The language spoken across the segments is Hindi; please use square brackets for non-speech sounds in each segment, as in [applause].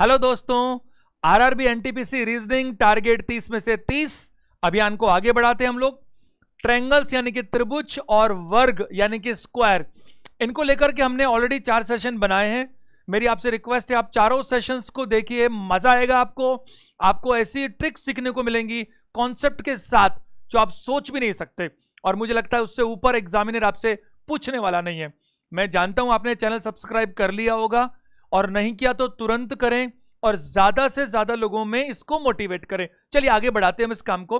हेलो दोस्तों आरआरबी एनटीपीसी रीजनिंग टारगेट 30 में से 30 अभियान को आगे बढ़ाते हैं हम लोग ट्रेंगल्स यानी कि त्रिभुज और वर्ग यानी कि स्क्वायर इनको लेकर के हमने ऑलरेडी चार सेशन बनाए हैं मेरी आपसे रिक्वेस्ट है आप चारों सेशंस को देखिए मजा आएगा आपको आपको ऐसी ट्रिक्स सीखने को मिलेंगी कॉन्सेप्ट के साथ जो आप सोच भी नहीं सकते और मुझे लगता है उससे ऊपर एग्जामिनर आपसे पूछने वाला नहीं है मैं जानता हूं आपने चैनल सब्सक्राइब कर लिया होगा और नहीं किया तो तुरंत करें और ज्यादा से ज्यादा लोगों में इसको मोटिवेट करें चलिए आगे बढ़ाते हैं हम इस काम को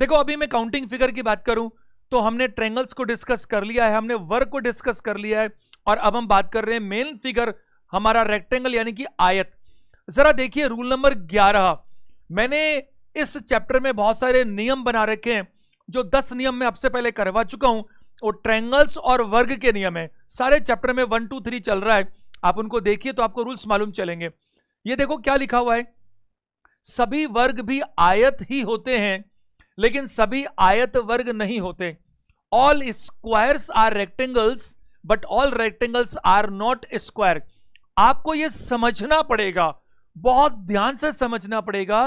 देखो अभी मैं काउंटिंग फिगर की बात करूं तो हमने ट्रेंगल्स को डिस्कस कर लिया है हमने वर्क को डिस्कस कर लिया है और अब हम बात कर रहे हैं मेन फिगर हमारा रेक्टेंगल यानी कि आयत जरा देखिए रूल नंबर ग्यारह मैंने इस चैप्टर में बहुत सारे नियम बना रखे हैं जो दस नियम मैं आपसे पहले करवा चुका हूं वो ट्रेंगल्स और वर्ग के नियम है सारे चैप्टर में वन टू थ्री चल रहा है आप उनको देखिए तो आपको रूल्स मालूम चलेंगे ये देखो क्या लिखा हुआ है सभी वर्ग भी आयत ही होते हैं लेकिन सभी आयत वर्ग नहीं होते all squares are rectangles but all rectangles are not square आपको यह समझना पड़ेगा बहुत ध्यान से समझना पड़ेगा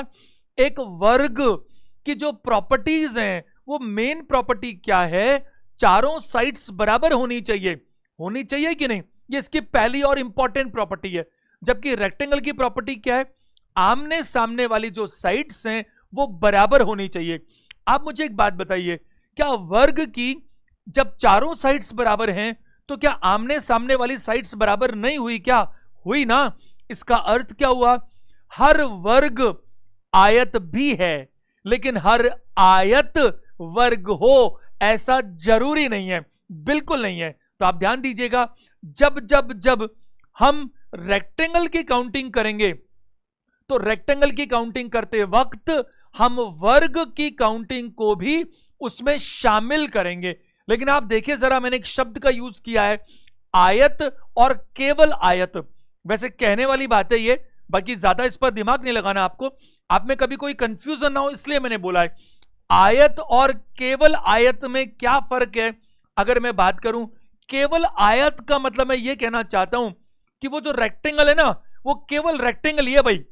एक वर्ग की जो प्रॉपर्टीज हैं वो मेन प्रॉपर्टी क्या है चारों साइड्स बराबर होनी चाहिए होनी चाहिए कि नहीं ये इसकी पहली और इंपॉर्टेंट प्रॉपर्टी है जबकि रेक्टेंगल की प्रॉपर्टी क्या है आमने सामने वाली जो साइड्स हैं वो बराबर होनी चाहिए आप मुझे एक बात बताइए क्या वर्ग की जब चारों साइड्स बराबर हैं तो क्या आमने सामने वाली साइड्स बराबर नहीं हुई क्या हुई ना इसका अर्थ क्या हुआ हर वर्ग आयत भी है लेकिन हर आयत वर्ग हो ऐसा जरूरी नहीं है बिल्कुल नहीं है तो आप ध्यान दीजिएगा जब जब जब हम रेक्टेंगल की काउंटिंग करेंगे तो रेक्टेंगल की काउंटिंग करते वक्त हम वर्ग की काउंटिंग को भी उसमें शामिल करेंगे लेकिन आप देखिए जरा मैंने एक शब्द का यूज किया है आयत और केवल आयत वैसे कहने वाली बात है ये बाकी ज्यादा इस पर दिमाग नहीं लगाना आपको आप में कभी कोई कंफ्यूजन ना हो इसलिए मैंने बोला है आयत और केवल आयत में क्या फर्क है अगर मैं बात करूं केवल आयत का मतलब मैं ये कहना चाहता हूं कि वो जो रेक्टेंगल है ना वो केवल रेक्टेंगल ही है भाई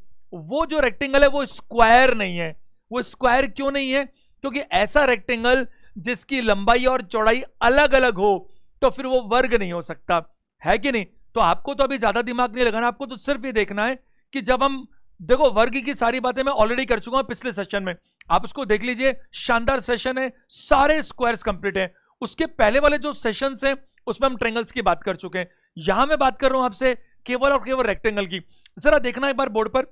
वो जो रेक्टेंगल है वो स्क्वायर नहीं है वो स्क्वायर क्यों नहीं है क्योंकि ऐसा रेक्टेंगल जिसकी लंबाई और चौड़ाई अलग अलग हो तो फिर वो वर्ग नहीं हो सकता है कि नहीं तो आपको तो अभी ज्यादा दिमाग नहीं लगाना आपको तो सिर्फ ये देखना है कि जब हम देखो वर्ग की सारी बातें मैं ऑलरेडी कर चुका हूं पिछले सेशन में आप उसको देख लीजिए शानदार सेशन है सारे स्क्वायर्स कंप्लीट हैं उसके पहले वाले जो सेशन हैं उसमें हम ट्रेंगल्स की बात कर चुके हैं यहां मैं बात कर रहा हूं आपसे केवल और केवल रेक्टेंगल की जरा देखना एक बार बोर्ड पर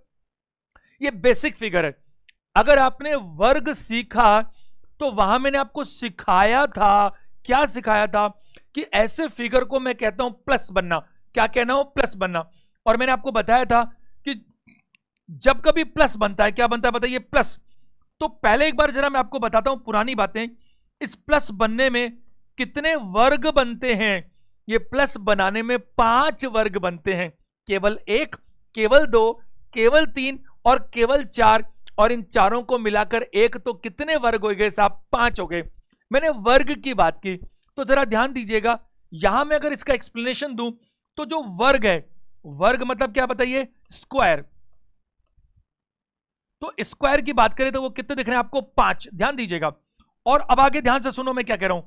ये बेसिक फिगर है अगर आपने वर्ग सीखा तो वहां मैंने आपको सिखाया था क्या सिखाया था कि ऐसे फिगर को मैं कहता हूं प्लस बनना क्या कहना हो प्लस बनना और मैंने आपको बताया था कि जब कभी प्लस बनता है क्या बनता है बताइए प्लस तो पहले एक बार जरा मैं आपको बताता हूं पुरानी बातें इस प्लस बनने में कितने वर्ग बनते हैं ये प्लस बनाने में पांच वर्ग बनते हैं केवल एक केवल दो केवल तीन और केवल चार और इन चारों को मिलाकर एक तो कितने वर्ग हो गए साहब पांच हो गए मैंने वर्ग की बात की तो जरा ध्यान दीजिएगा यहां मैं अगर इसका एक्सप्लेनेशन दू तो जो वर्ग है वर्ग मतलब क्या बताइए स्क्वायर तो स्क्वायर की बात करें तो वो कितने दिख रहे हैं आपको पांच ध्यान दीजिएगा और अब आगे ध्यान से सुनो मैं क्या कह रहा हूं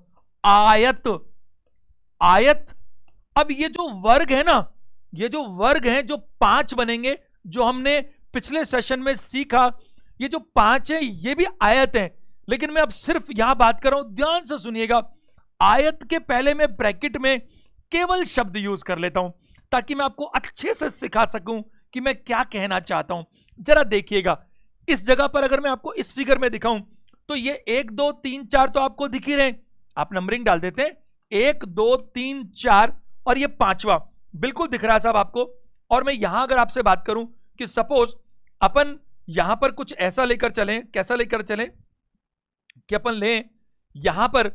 आयत आयत अब ये जो वर्ग है ना ये जो वर्ग है जो पांच बनेंगे जो हमने पिछले सेशन में सीखा ये जो पांच है ये भी आयत है लेकिन मैं अब सिर्फ यहां बात कर रहा हूं ध्यान से सुनिएगा आयत के पहले मैं ब्रैकेट में केवल शब्द यूज कर लेता हूं ताकि मैं आपको अच्छे से सिखा सकूं कि मैं क्या कहना चाहता हूं जरा देखिएगा इस जगह पर अगर मैं आपको इस फिगर में दिखाऊं तो ये एक दो तीन चार तो आपको दिख ही रहे हैं आप नंबरिंग डाल देते हैं एक दो तीन चार और ये पांचवा बिल्कुल दिख रहा है साहब आपको और मैं यहां अगर आपसे बात करूं कि सपोज अपन यहां पर कुछ ऐसा लेकर चलें कैसा लेकर चलें कि अपन लें यहां पर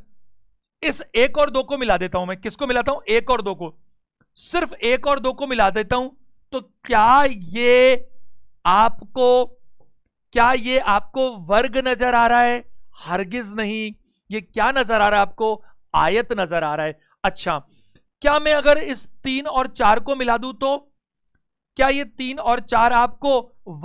इस एक और दो को मिला देता हूं मैं किसको मिलाता हूं एक और दो को सिर्फ एक और दो को मिला देता हूं तो क्या ये आपको क्या ये आपको वर्ग नजर आ रहा है हरगिज नहीं ये क्या नजर आ रहा है आपको आयत नजर आ रहा है अच्छा क्या मैं अगर इस तीन और चार को मिला दू तो क्या ये तीन और चार आपको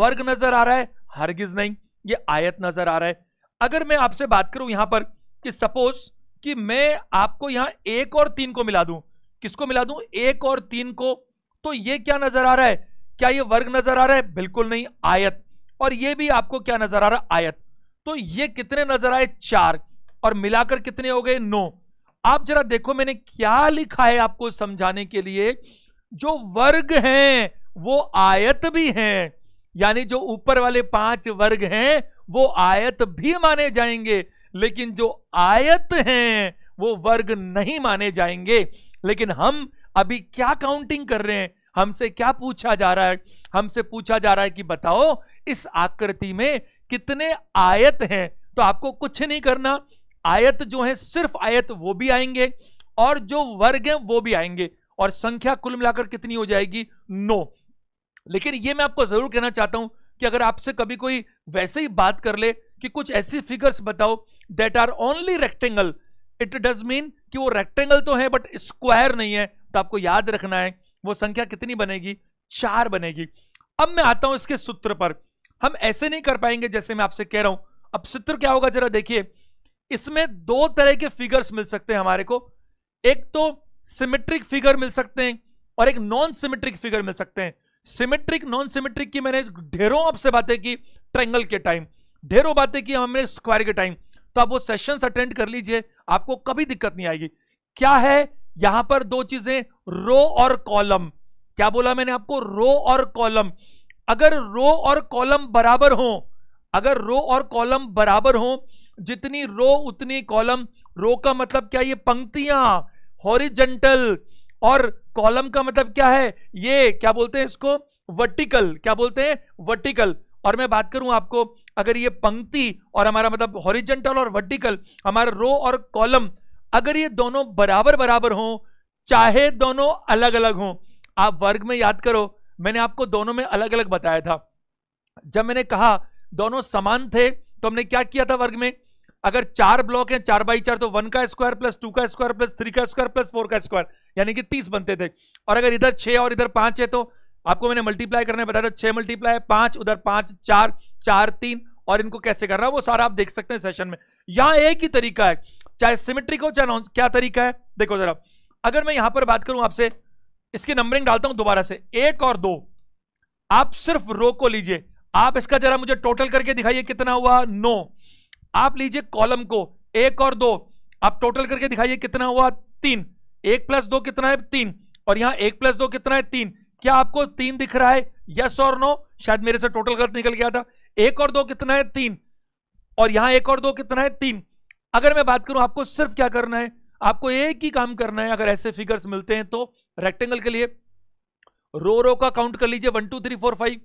वर्ग नजर आ रहा है हरगिज नहीं ये आयत नजर आ रहा है अगर मैं आपसे बात करूं यहां पर कि सपोज कि मैं आपको यहां एक और तीन को मिला दूं किसको मिला दूं एक और तीन को तो ये क्या नजर आ रहा है क्या ये वर्ग नजर आ रहा है बिल्कुल नहीं आयत और ये भी आपको क्या नजर आ रहा है आयत तो ये कितने नजर आए चार और मिलाकर कितने हो गए नौ आप जरा देखो मैंने क्या लिखा है आपको समझाने के लिए जो वर्ग हैं वो आयत भी हैं यानी जो ऊपर वाले पांच वर्ग हैं वो आयत भी माने जाएंगे लेकिन जो आयत हैं वो वर्ग नहीं माने जाएंगे लेकिन हम अभी क्या काउंटिंग कर रहे हैं हमसे क्या पूछा जा रहा है हमसे पूछा जा रहा है कि बताओ इस आकृति में कितने आयत हैं तो आपको कुछ नहीं करना आयत जो है सिर्फ आयत वो भी आएंगे और जो वर्ग है वो भी आएंगे और संख्या कुल मिलाकर कितनी हो जाएगी नो लेकिन ये मैं आपको जरूर कहना चाहता हूं कि अगर आपसे कभी कोई वैसे ही बात कर ले कि कुछ ऐसी फिगर्स बताओ that are only rectangle it does mean कि वो रेक्टेंगल तो है बट स्क्वायर नहीं है तो आपको याद रखना है वो संख्या कितनी बनेगी चार बनेगी अब मैं आता हूं इसके सूत्र पर हम ऐसे नहीं कर पाएंगे जैसे मैं आपसे कह रहा हूं अब सूत्र क्या होगा जरा देखिए इसमें दो तरह के फिगर्स मिल सकते हैं हमारे को एक तो सिमेट्रिक फिगर मिल सकते हैं और एक नॉन सिमेट्रिक फिगर मिल सकते हैं सिमेट्रिक नॉन सिमेट्रिक की मैंने ढेरों आपसे बातें की ट्रेंगल के टाइम ढेरों बातें की हमने स्क्वायर के टाइम तो आप वो सेशंस अटेंड कर लीजिए आपको कभी दिक्कत नहीं आएगी क्या है यहां पर दो चीजें रो और कॉलम क्या बोला मैंने आपको रो और कॉलम अगर रो और कॉलम बराबर हो अगर रो और कॉलम बराबर हो जितनी रो उतनी कॉलम रो का मतलब क्या ये पंक्तियां हॉरिजेंटल और कॉलम का मतलब क्या है ये क्या बोलते हैं इसको वर्टिकल क्या बोलते हैं वर्टिकल और मैं बात करूं आपको अगर ये पंक्ति और हमारा मतलब हॉरिजेंटल और वर्टिकल हमारा रो और कॉलम अगर ये दोनों बराबर बराबर हो चाहे दोनों अलग अलग हो आप वर्ग में याद करो मैंने आपको दोनों में अलग अलग बताया था जब मैंने कहा दोनों समान थे तो हमने क्या किया था वर्ग में अगर चार ब्लॉक है चार बाई चार तो वन का स्क्वायर प्लस टू का स्क्वायर प्लस थ्री का स्क्वायर प्लस फोर का स्क्वायर यानी कि तीस बनते थे और अगर इधर छह और इधर पांच है तो आपको मैंने मल्टीप्लाई करने बताया था छह मल्टीप्लाई पांच उधर पांच चार चार तीन और इनको कैसे कर रहा है वो सारा आप देख सकते हैं सेशन में यहां एक ही तरीका है चाहे सिमेट्रिक हो चाहे क्या तरीका है देखो जरा अगर मैं यहां पर बात करूं आपसे इसकी नंबरिंग डालता हूं दोबारा से एक और दो आप सिर्फ रो को लीजिए आप इसका जरा मुझे टोटल करके दिखाइए कितना हुआ नो आप लीजिए कॉलम को एक और दो आप टोटल करके दिखाइए कितना हुआ तीन एक प्लस दो कितना है तीन और यहां एक प्लस दो कितना है तीन क्या आपको तीन दिख रहा है यस और नो शायद मेरे से टोटल गलत निकल गया था एक और दो कितना है तीन और यहां एक और दो कितना है तीन अगर मैं बात करूं आपको सिर्फ क्या करना है आपको एक ही काम करना है अगर ऐसे फिगर्स मिलते हैं तो रेक्टेंगल के लिए रो रो का काउंट कर लीजिए one two three four five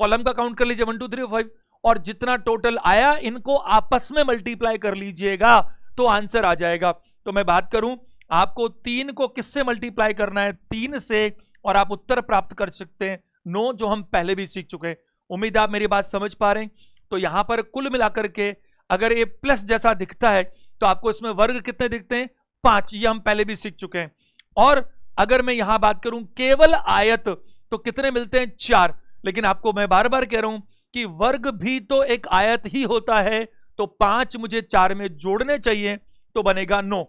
column का काउंट कर लीजिए वन टू थ्री फाइव और जितना टोटल आया इनको आपस में मल्टीप्लाई कर लीजिएगा तो आंसर आ जाएगा तो मैं बात करूं आपको तीन को किससे मल्टीप्लाई करना है तीन से और आप उत्तर प्राप्त कर सकते हैं नो जो हम पहले भी सीख चुके हैं उम्मीद आप मेरी बात समझ पा रहे हैं तो यहां पर कुल मिलाकर के अगर ये प्लस जैसा दिखता है तो आपको इसमें वर्ग कितने दिखते हैं पांच ये हम पहले भी सीख चुके हैं और अगर मैं यहां बात करूं केवल आयत तो कितने मिलते हैं चार लेकिन आपको मैं बार बार कह रहा हूं कि वर्ग भी तो एक आयत ही होता है तो पांच मुझे चार में जोड़ने चाहिए तो बनेगा नो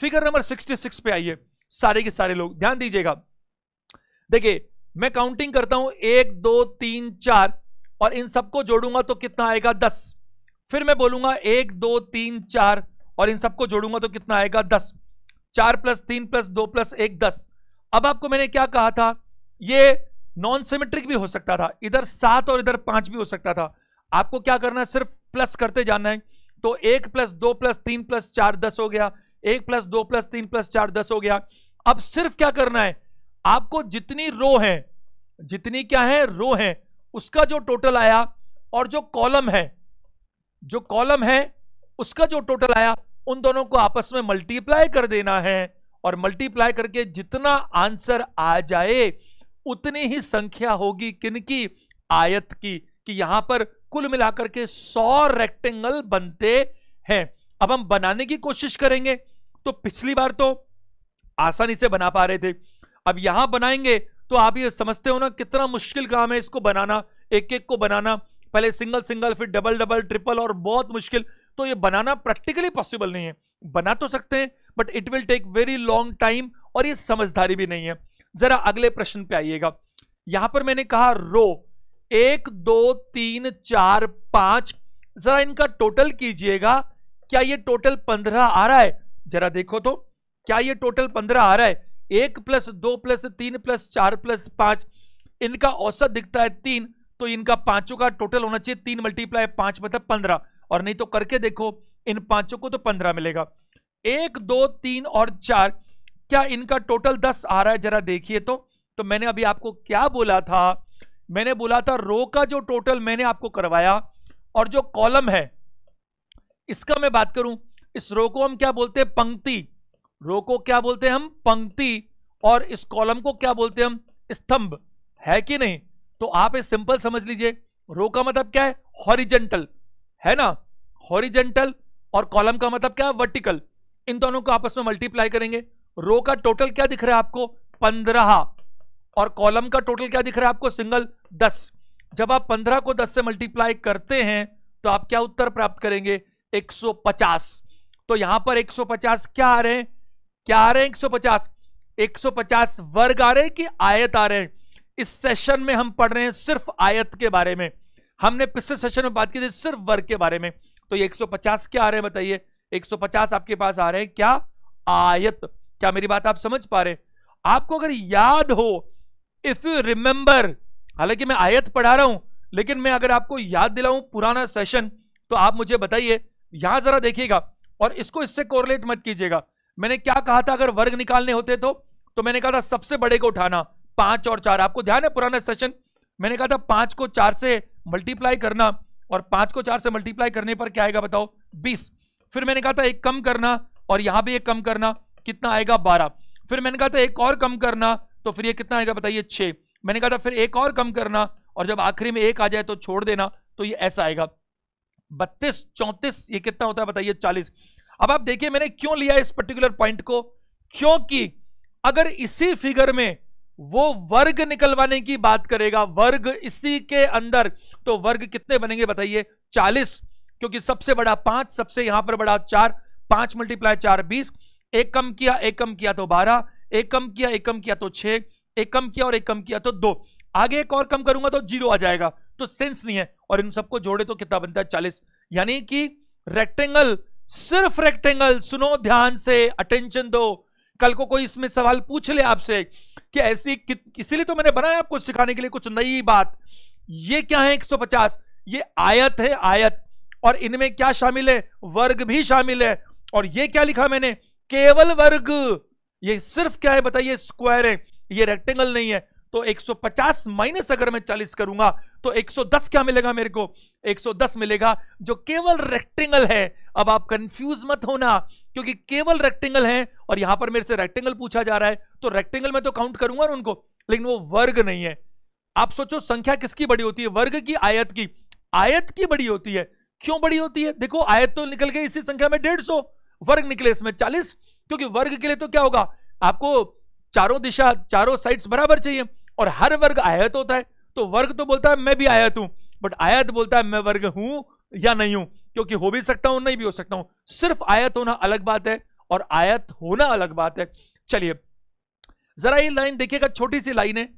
फिगर नंबर 66 पे आइए सारे के सारे लोग ध्यान दीजिएगा देखिए मैं काउंटिंग करता हूं एक दो तीन चार और इन सबको जोड़ूंगा तो कितना आएगा दस फिर मैं बोलूंगा एक दो तीन चार और इन सबको जोड़ूंगा तो कितना आएगा दस चार प्लस तीन प्लस दो प्लस एक दस अब आपको मैंने क्या कहा था ये नॉन सिमेट्रिक भी हो सकता था इधर सात और इधर पांच भी हो सकता था आपको क्या करना है सिर्फ प्लस करते जाना है तो एक प्लस दो प्लस तीन प्लस चार दस हो गया एक प्लस दो प्लस तीन प्लस चार दस हो गया अब सिर्फ क्या करना है आपको जितनी रो है जितनी क्या है रो है उसका जो टोटल आया और जो कॉलम है जो कॉलम है उसका जो टोटल आया उन दोनों को आपस में मल्टीप्लाई कर देना है और मल्टीप्लाई करके जितना आंसर आ जाए उतनी ही संख्या होगी किनकी आयत की कि यहां पर कुल मिलाकर के सौ रेक्टेंगल बनते हैं अब हम बनाने की कोशिश करेंगे तो पिछली बार तो आसानी से बना पा रहे थे अब यहां बनाएंगे तो आप ये समझते हो ना कितना मुश्किल काम है इसको बनाना एक एक को बनाना पहले सिंगल सिंगल फिर डबल डबल ट्रिपल और बहुत मुश्किल तो ये बनाना प्रैक्टिकली पॉसिबल नहीं है बना तो सकते हैं but it will take very long time और ये समझदारी भी नहीं है जरा अगले प्रश्न पे आइएगा यहां पर मैंने कहा रो एक दो तीन चार पांच जरा इनका टोटल कीजिएगा क्या ये टोटल पंद्रह आ रहा है जरा देखो तो क्या ये टोटल पंद्रह आ रहा है एक प्लस दो प्लस तीन प्लस चार प्लस पांच इनका औसत दिखता है तीन तो इनका पांचों का टोटल होना चाहिए तीन मल्टीप्लाई पांच मतलब पंद्रह और नहीं तो करके देखो इन पांचों को तो पंद्रह मिलेगा एक दो तीन और चार क्या इनका टोटल दस आ रहा है जरा देखिए तो तो मैंने अभी आपको क्या बोला था मैंने बोला था रो का जो टोटल मैंने आपको करवाया और जो कॉलम है इसका मैं बात करूं इस रो को हम क्या बोलते हैं पंक्ति रो को क्या बोलते हैं हम पंक्ति और इस कॉलम को क्या बोलते हैं हम स्तंभ है कि नहीं तो आप ये सिंपल समझ लीजिए रो का मतलब क्या है हॉरिजेंटल है ना हॉरिजेंटल और कॉलम का मतलब क्या है वर्टिकल इन दोनों को आपस में मल्टीप्लाई करेंगे रो का टोटल क्या दिख रहा है आपको पंद्रह और कॉलम का टोटल क्या दिख रहा है आपको सिंगल दस जब आप पंद्रह को दस से मल्टीप्लाई करते हैं तो आप क्या उत्तर प्राप्त करेंगे एक सौ पचास तो यहां पर एक सौ पचास क्या आ रहे हैं क्या आ रहे हैं एक एक सौ पचास सौ पचास वर्ग आ रहे हैं कि आयत आ रहे हैं इस सेशन में हम पढ़ रहे हैं सिर्फ आयत के बारे में हमने पिछले सेशन में बात की थी सिर्फ वर्ग के बारे में तो ये 150 क्या आ रहे हैं बताइए 150 आपके पास आ रहे हैं क्या आयत क्या मेरी बात आप समझ पा रहे आपको अगर याद हो इफ यू रिमेंबर हालांकि मैं आयत पढ़ा रहा हूं लेकिन मैं अगर आपको याद दिलाऊं पुराना सेशन तो आप मुझे बताइए यहां जरा देखिएगा और इसको इससे कोरिलेट मत कीजिएगा मैंने क्या कहा था अगर वर्ग निकालने होते तो तो मैंने कहा था सबसे बड़े को उठाना पांच और चार आपको ध्यान है पुराना सेशन मैंने कहा था पांच को चार से मल्टीप्लाई करना और पांच को चार से मल्टीप्लाई करने पर क्या आएगा बताओ बीस फिर मैंने कहा था एक कम करना और यहां भी एक कम करना कितना आएगा बारह फिर मैंने कहा था एक और कम करना तो फिर ये कितना आएगा बताइए छः मैंने कहा था फिर एक और कम करना और जब आखिरी में एक आ जाए तो छोड़ देना तो ये ऐसा आएगा बत्तीस चौंतीस ये कितना होता है बताइए चालीस अब आप देखिए मैंने क्यों लिया इस पर्टिकुलर पॉइंट को क्योंकि अगर इसी फिगर में वो वर्ग निकलवाने की बात करेगा वर्ग इसी के अंदर तो वर्ग कितने बनेंगे बताइए चालीस क्योंकि सबसे बड़ा पांच सबसे यहां पर बड़ा चार पांच मल्टीप्लाई चार बीस एक कम किया एक कम किया तो बारह एक कम किया एक कम किया तो छह एक कम किया और एक कम किया तो दो आगे एक और कम करूंगा तो जीरो आ जाएगा तो सेंस नहीं है और इन सबको जोड़े तो कितना बनता है चालीस यानी कि रेक्टेंगल सिर्फ रेक्टेंगल सुनो ध्यान से अटेंशन दो कल को कोई इसमें सवाल पूछ ले आपसे कि ऐसी इसीलिए तो मैंने बनाया आपको सिखाने के लिए कुछ नई बात ये क्या है 150 ये आयत है आयत और इनमें क्या शामिल है वर्ग भी शामिल है और ये क्या लिखा मैंने केवल वर्ग ये सिर्फ क्या है बताइए स्क्वायर है ये रेक्टेंगल नहीं है तो 150 माइनस अगर मैं 40 करूंगा तो 110 क्या मिलेगा मेरे को 110 मिलेगा जो केवल रेक्टेंगल है अब आप कंफ्यूज मत होना क्योंकि केवल रेक्टेंगल है और यहां पर मेरे से रेक्टेंगल पूछा जा रहा है तो रेक्टेंगल में तो काउंट करूंगा उनको लेकिन वो वर्ग नहीं है आप सोचो संख्या किसकी बड़ी होती है वर्ग की आयत की आयत की बड़ी होती है क्यों बड़ी होती है देखो आयत तो निकल गई इसी संख्या में डेढ़ सौ वर्ग निकले इसमें चालीस क्योंकि वर्ग के लिए तो क्या होगा आपको चारों दिशा चारों साइड्स बराबर चाहिए और हर वर्ग आयत होता है तो वर्ग तो बोलता है मैं भी आयत हूं बट आयत बोलता है मैं वर्ग हूं या नहीं हूं क्योंकि हो भी सकता हूं नहीं भी हो सकता हूं सिर्फ आयत होना अलग बात है और आयत होना अलग बात है चलिए जरा ये लाइन देखिएगा छोटी सी लाइन है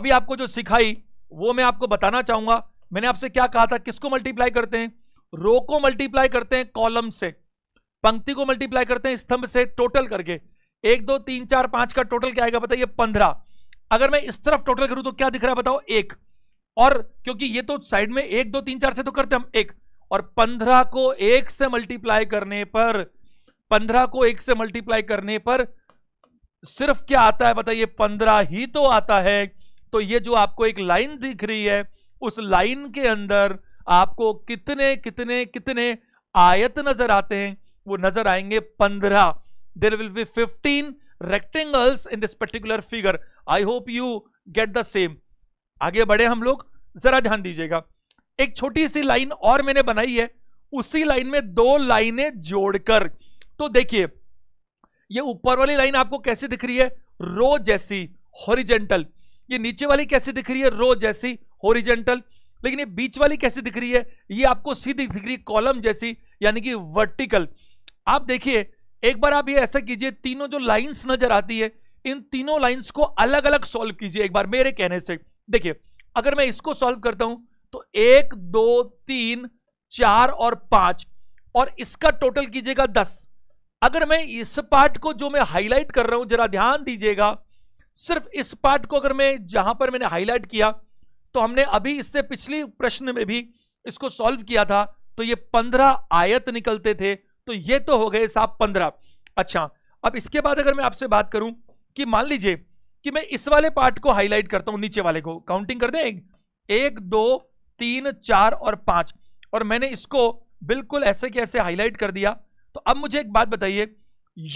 अभी आपको जो सिखाई वो मैं आपको बताना चाहूंगा मैंने आपसे क्या कहा था किसको मल्टीप्लाई करते हैं रो को मल्टीप्लाई करते हैं कॉलम से पंक्ति को मल्टीप्लाई करते हैं स्तंभ से टोटल करके एक दो तीन चार पांच का टोटल क्या आएगा बताइए पंद्रह अगर मैं इस तरफ टोटल करूं तो क्या दिख रहा है बताओ एक और क्योंकि ये तो साइड में एक दो तीन चार से तो करते हम एक और पंद्रह को एक से मल्टीप्लाई करने पर पंद्रह को एक से मल्टीप्लाई करने पर सिर्फ क्या आता है बताइए पंद्रह ही तो आता है तो ये जो आपको एक लाइन दिख रही है उस लाइन के अंदर आपको कितने कितने कितने आयत नजर आते हैं वो नजर आएंगे पंद्रह there will be fifteen rectangles in this particular figure I hope you get the same आगे बढ़े हम लोग जरा ध्यान दीजिएगा एक छोटी सी लाइन और मैंने बनाई है उसी लाइन में दो लाइनें जोड़कर तो देखिए ये ऊपर वाली लाइन आपको कैसी दिख रही है रो जैसी हॉरिजेंटल ये नीचे वाली कैसी दिख रही है रो जैसी हॉरिजेंटल लेकिन ये बीच वाली कैसी दिख रही है ये आपको सीधी दिख रही है कॉलम जैसी यानी कि वर्टिकल आप देखिए एक बार आप ये ऐसा कीजिए तीनों जो लाइंस नजर आती है इन तीनों लाइंस को अलग अलग सॉल्व कीजिए एक बार मेरे कहने से देखिए अगर मैं इसको सॉल्व करता हूं तो एक दो तीन चार और पांच और इसका टोटल कीजिएगा दस अगर मैं इस पार्ट को जो मैं हाईलाइट कर रहा हूं जरा ध्यान दीजिएगा सिर्फ इस पार्ट को अगर मैं जहां पर मैंने हाईलाइट किया तो हमने अभी इससे पिछले प्रश्न में भी इसको सॉल्व किया था तो ये पंद्रह आयत निकलते थे तो ये तो हो गए साहब पंद्रह अच्छा अब इसके बाद अगर मैं आपसे बात करूं कि मान लीजिए कि मैं इस वाले पार्ट को हाईलाइट करता हूं नीचे वाले को काउंटिंग कर दें एक, एक दो तीन चार और पांच और मैंने इसको बिल्कुल ऐसे के ऐसे हाईलाइट कर दिया तो अब मुझे एक बात बताइए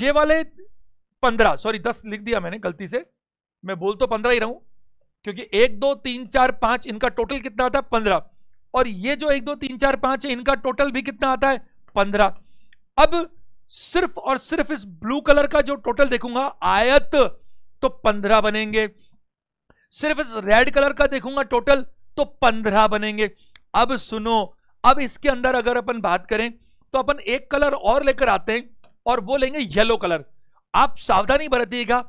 ये वाले पंद्रह सॉरी दस लिख दिया मैंने गलती से मैं बोल तो पंद्रह ही रहूं क्योंकि एक दो तीन चार पांच इनका टोटल कितना आता है पंद्रह और ये जो एक दो तीन चार पांच है इनका टोटल भी कितना आता है पंद्रह अब सिर्फ और सिर्फ इस ब्लू कलर का जो टोटल देखूंगा आयत तो पंद्रह बनेंगे सिर्फ इस रेड कलर का देखूंगा टोटल तो पंद्रह बनेंगे अब सुनो अब इसके अंदर अगर अपन बात करें तो अपन एक कलर और लेकर आते हैं और वो लेंगे येलो कलर आप सावधानी बरतिएगा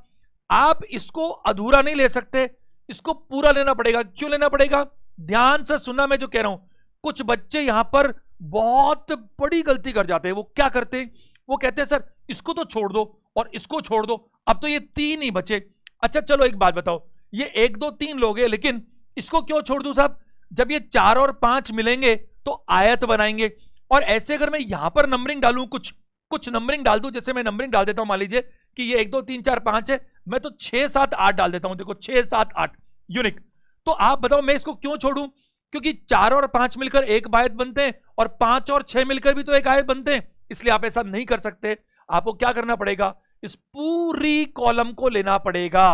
आप इसको अधूरा नहीं ले सकते इसको पूरा लेना पड़ेगा क्यों लेना पड़ेगा ध्यान से सुनना मैं जो कह रहा हूं कुछ बच्चे यहां पर बहुत बड़ी गलती कर जाते हैं वो क्या करते हैं वो कहते हैं सर इसको तो छोड़ दो और इसको छोड़ दो अब तो ये तीन ही बचे अच्छा चलो एक बात बताओ ये एक दो तीन लोग हैं लेकिन इसको क्यों छोड़ दूं साहब जब ये चार और पांच मिलेंगे तो आयत बनाएंगे और ऐसे अगर मैं यहां पर नंबरिंग डालूं कुछ कुछ नंबरिंग डाल दूं जैसे मैं नंबरिंग डाल देता हूं मान लीजिए कि ये एक दो तीन चार पांच है मैं तो छह सात आठ डाल देता हूं देखो छह सात आठ यूनिक तो आप बताओ मैं इसको क्यों छोड़ू क्योंकि चार और पांच मिलकर एक आयत बनते हैं और पांच और छह मिलकर भी तो एक आयत बनते हैं इसलिए आप ऐसा नहीं कर सकते आपको क्या करना पड़ेगा इस पूरी कॉलम को लेना पड़ेगा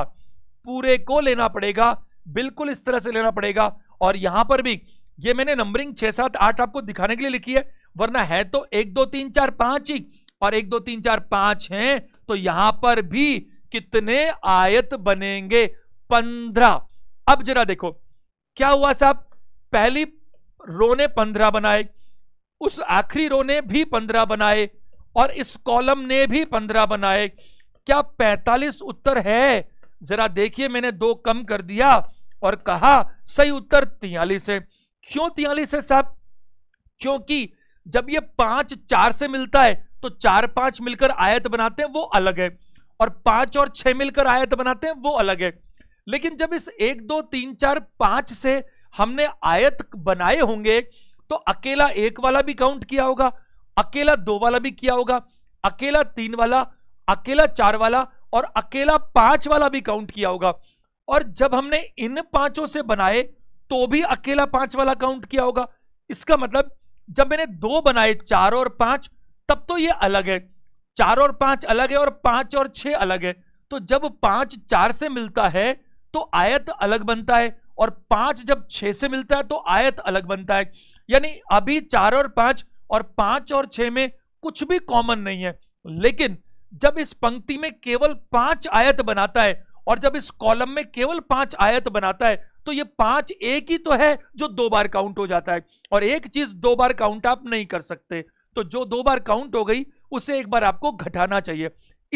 पूरे को लेना पड़ेगा बिल्कुल इस तरह से लेना पड़ेगा और यहां पर भी ये मैंने नंबरिंग छह सात आठ आपको दिखाने के लिए लिखी है वरना है तो एक दो तीन चार पांच ही और एक दो तीन चार पांच हैं तो यहां पर भी कितने आयत बनेंगे पंद्रह अब जरा देखो क्या हुआ साहब पहली रो ने पंद्रह बनाए उस आखिरी रो ने भी पंद्रह बनाए और इस कॉलम ने भी पंद्रह बनाए क्या पैंतालीस उत्तर है जरा देखिए मैंने दो कम कर दिया और कहा सही उत्तर तियालीस है क्यों तियालीस है साहब क्योंकि जब ये पांच चार से मिलता है तो चार पांच मिलकर आयत बनाते हैं वो अलग है और पांच और छह मिलकर आयत बनाते हैं वो अलग है लेकिन जब इस एक दो तीन चार पांच से हमने आयत बनाए होंगे तो अकेला एक वाला भी काउंट किया होगा अकेला दो वाला भी किया होगा अकेला तीन वाला अकेला चार वाला और अकेला पांच वाला भी काउंट किया होगा और जब हमने इन पांचों से बनाए तो भी अकेला पांच वाला काउंट किया होगा इसका मतलब जब मैंने दो बनाए चार और पांच तब तो ये अलग है चार और पांच अलग है और पांच और छह अलग है तो जब पांच चार से मिलता है तो आयत अलग बनता है और पांच जब छह से मिलता है तो आयत अलग बनता है यानी अभी चार और पांच और पांच और छह में कुछ भी कॉमन नहीं है लेकिन जब इस पंक्ति में केवल पांच आयत बनाता है और जब इस कॉलम में केवल पांच आयत बनाता है तो ये पांच एक ही तो है जो दो बार काउंट हो जाता है और एक चीज दो बार काउंट आप नहीं कर सकते तो जो दो बार काउंट हो गई उसे एक बार आपको घटाना चाहिए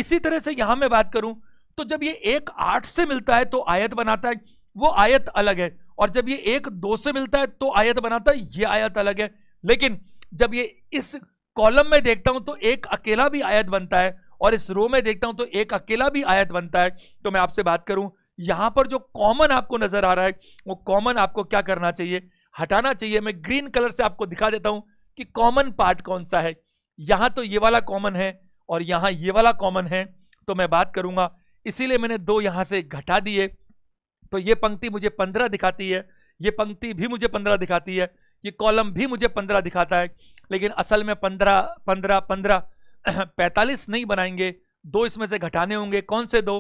इसी तरह से यहां मैं बात करूं तो जब ये एक आठ से मिलता है तो आयत बनाता है वो आयत अलग है और जब ये एक दो से मिलता है तो आयत बनाता है ये आयत अलग है लेकिन जब ये इस कॉलम में देखता हूं तो एक अकेला भी आयत बनता है और इस रो में देखता हूं तो एक अकेला भी आयत बनता है तो मैं आपसे बात करूं यहां पर जो कॉमन आपको नजर आ रहा है वो कॉमन आपको क्या करना चाहिए हटाना चाहिए मैं ग्रीन कलर से आपको दिखा देता हूं कि कॉमन पार्ट कौन सा है यहां तो ये वाला कॉमन है और यहां ये वाला कॉमन है तो मैं बात करूंगा इसीलिए मैंने दो यहां से घटा दिए तो ये पंक्ति मुझे पंद्रह दिखाती है ये पंक्ति भी मुझे पंद्रह दिखाती है ये कॉलम भी मुझे पंद्रह दिखाता है लेकिन असल में पंद्रह पंद्रह पंद्रह [clears throat] पैंतालीस नहीं बनाएंगे दो इसमें से घटाने होंगे कौन से दो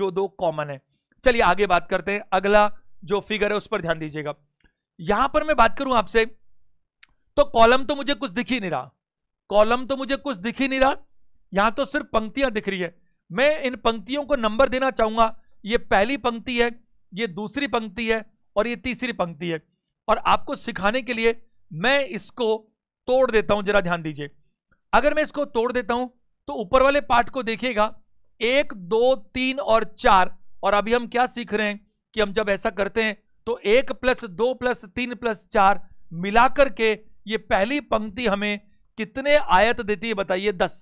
जो दो कॉमन है चलिए आगे बात करते हैं अगला जो फिगर है उस पर ध्यान दीजिएगा यहां पर मैं बात करूं आपसे तो कॉलम तो मुझे कुछ दिख ही नहीं रहा कॉलम तो मुझे कुछ दिख ही नहीं रहा यहां तो सिर्फ पंक्तियां दिख रही है मैं इन पंक्तियों को नंबर देना चाहूंगा ये पहली पंक्ति है ये दूसरी पंक्ति है और ये तीसरी पंक्ति है और आपको सिखाने के लिए मैं इसको तोड़ देता हूं जरा ध्यान दीजिए अगर मैं इसको तोड़ देता हूं तो ऊपर वाले पार्ट को देखिएगा एक दो तीन और चार और अभी हम क्या सीख रहे हैं कि हम जब ऐसा करते हैं तो एक प्लस दो प्लस तीन प्लस चार मिलाकर के ये पहली पंक्ति हमें कितने आयत देती है बताइए दस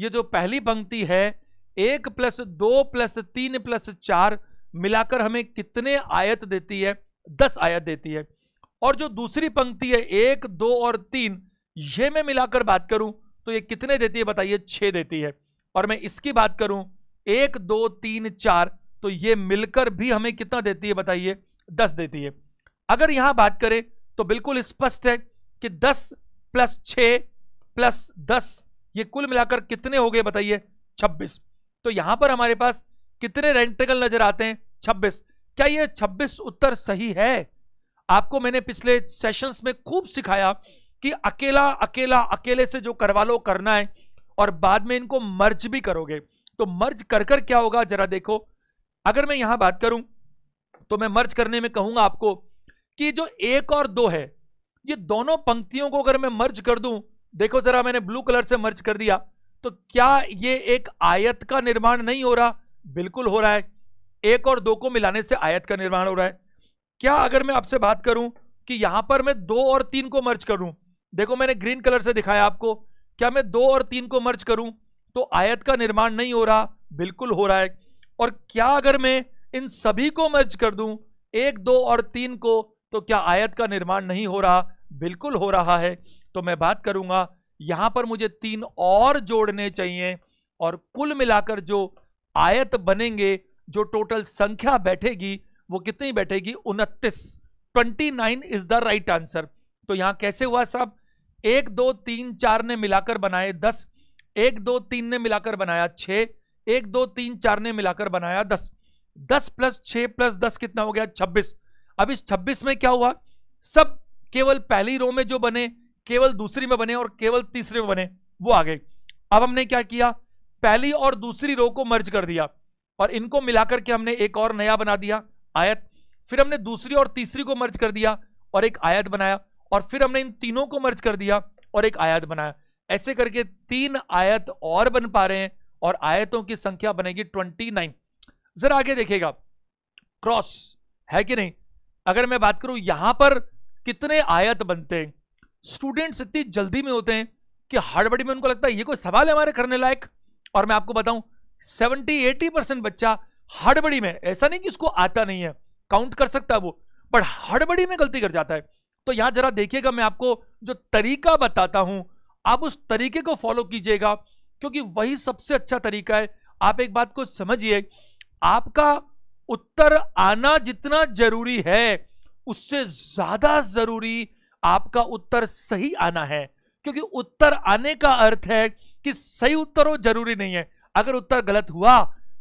ये जो पहली पंक्ति है एक प्लस दो प्लस तीन प्लस चार मिलाकर हमें कितने आयत देती है दस आयत देती है और जो दूसरी पंक्ति है एक दो और तीन ये मैं मिलाकर बात करूं तो ये कितने देती है बताइए छः देती है और मैं इसकी बात करूं एक दो तीन चार तो ये मिलकर भी हमें कितना देती है बताइए दस देती है अगर यहां बात करें तो बिल्कुल स्पष्ट है कि दस प्लस छ प्लस दस ये कुल मिलाकर कितने हो गए बताइए छब्बीस तो यहां पर हमारे पास कितने रेंटेगल नजर आते हैं छब्बीस क्या ये छब्बीस उत्तर सही है आपको मैंने पिछले सेशंस में खूब सिखाया कि अकेला अकेला अकेले से जो करवा लो करना है और बाद में इनको मर्ज भी करोगे तो मर्ज कर कर क्या होगा जरा देखो अगर मैं यहां बात करूं तो मैं मर्ज करने में कहूंगा आपको कि जो एक और दो है ये दोनों पंक्तियों को अगर मैं मर्ज कर दूं देखो जरा मैंने ब्लू कलर से मर्ज कर दिया तो क्या ये एक आयत का निर्माण नहीं हो रहा बिल्कुल हो रहा है एक और दो को मिलाने से आयत का निर्माण हो रहा है क्या अगर मैं आपसे बात करूं कि यहां पर मैं दो और तीन को मर्ज करूं देखो मैंने ग्रीन कलर से दिखाया आपको क्या मैं दो और तीन को मर्ज करूं तो आयत का निर्माण नहीं हो रहा बिल्कुल हो रहा है और क्या अगर मैं इन सभी को मर्ज कर दूं एक दो और तीन को तो क्या आयत का निर्माण नहीं हो रहा बिल्कुल हो रहा है तो मैं बात करूंगा यहां पर मुझे तीन और जोड़ने चाहिए और कुल मिलाकर जो आयत बनेंगे जो टोटल संख्या बैठेगी वो कितनी बैठेगी उनतीस twenty nine is the right answer तो यहां कैसे हुआ साहब एक दो तीन चार ने मिलाकर बनाए दस एक दो तीन ने मिलाकर बनाया छ एक दो तीन चार ने मिलाकर बनाया दस दस प्लस छ प्लस दस कितना हो गया छब्बीस अब इस छब्बीस में क्या हुआ सब केवल पहली रो में जो बने केवल दूसरी में बने और केवल तीसरे में बने वो आ गए अब हमने क्या किया पहली और दूसरी रो को मर्ज कर दिया और इनको मिलाकर के हमने एक और नया बना दिया आयत फिर हमने दूसरी और तीसरी को मर्ज कर दिया और एक आयत बनाया और फिर हमने इन तीनों को मर्ज कर दिया और एक आयत बनाया ऐसे करके तीन आयत और बन पा रहे हैं और आयतों की संख्या बनेगी ट्वेंटी नाइन जरा आगे देखेगा क्रॉस है कि नहीं अगर मैं बात करूं यहां पर कितने आयत बनते हैं स्टूडेंट्स इतनी जल्दी में होते हैं कि हड़बड़ी में उनको लगता है ये कोई सवाल है हमारे करने लायक और मैं आपको बताऊं सेवेंटी एटी परसेंट बच्चा हड़बड़ी में ऐसा नहीं कि उसको आता नहीं है काउंट कर सकता है वो बट हड़बड़ी में गलती कर जाता है तो यहां जरा देखिएगा मैं आपको जो तरीका बताता हूं आप उस तरीके को फॉलो कीजिएगा क्योंकि वही सबसे अच्छा तरीका है आप एक बात को समझिए आपका उत्तर आना जितना जरूरी है उससे ज्यादा जरूरी आपका उत्तर सही आना है क्योंकि उत्तर आने का अर्थ है कि सही उत्तर हो जरूरी नहीं है अगर उत्तर गलत हुआ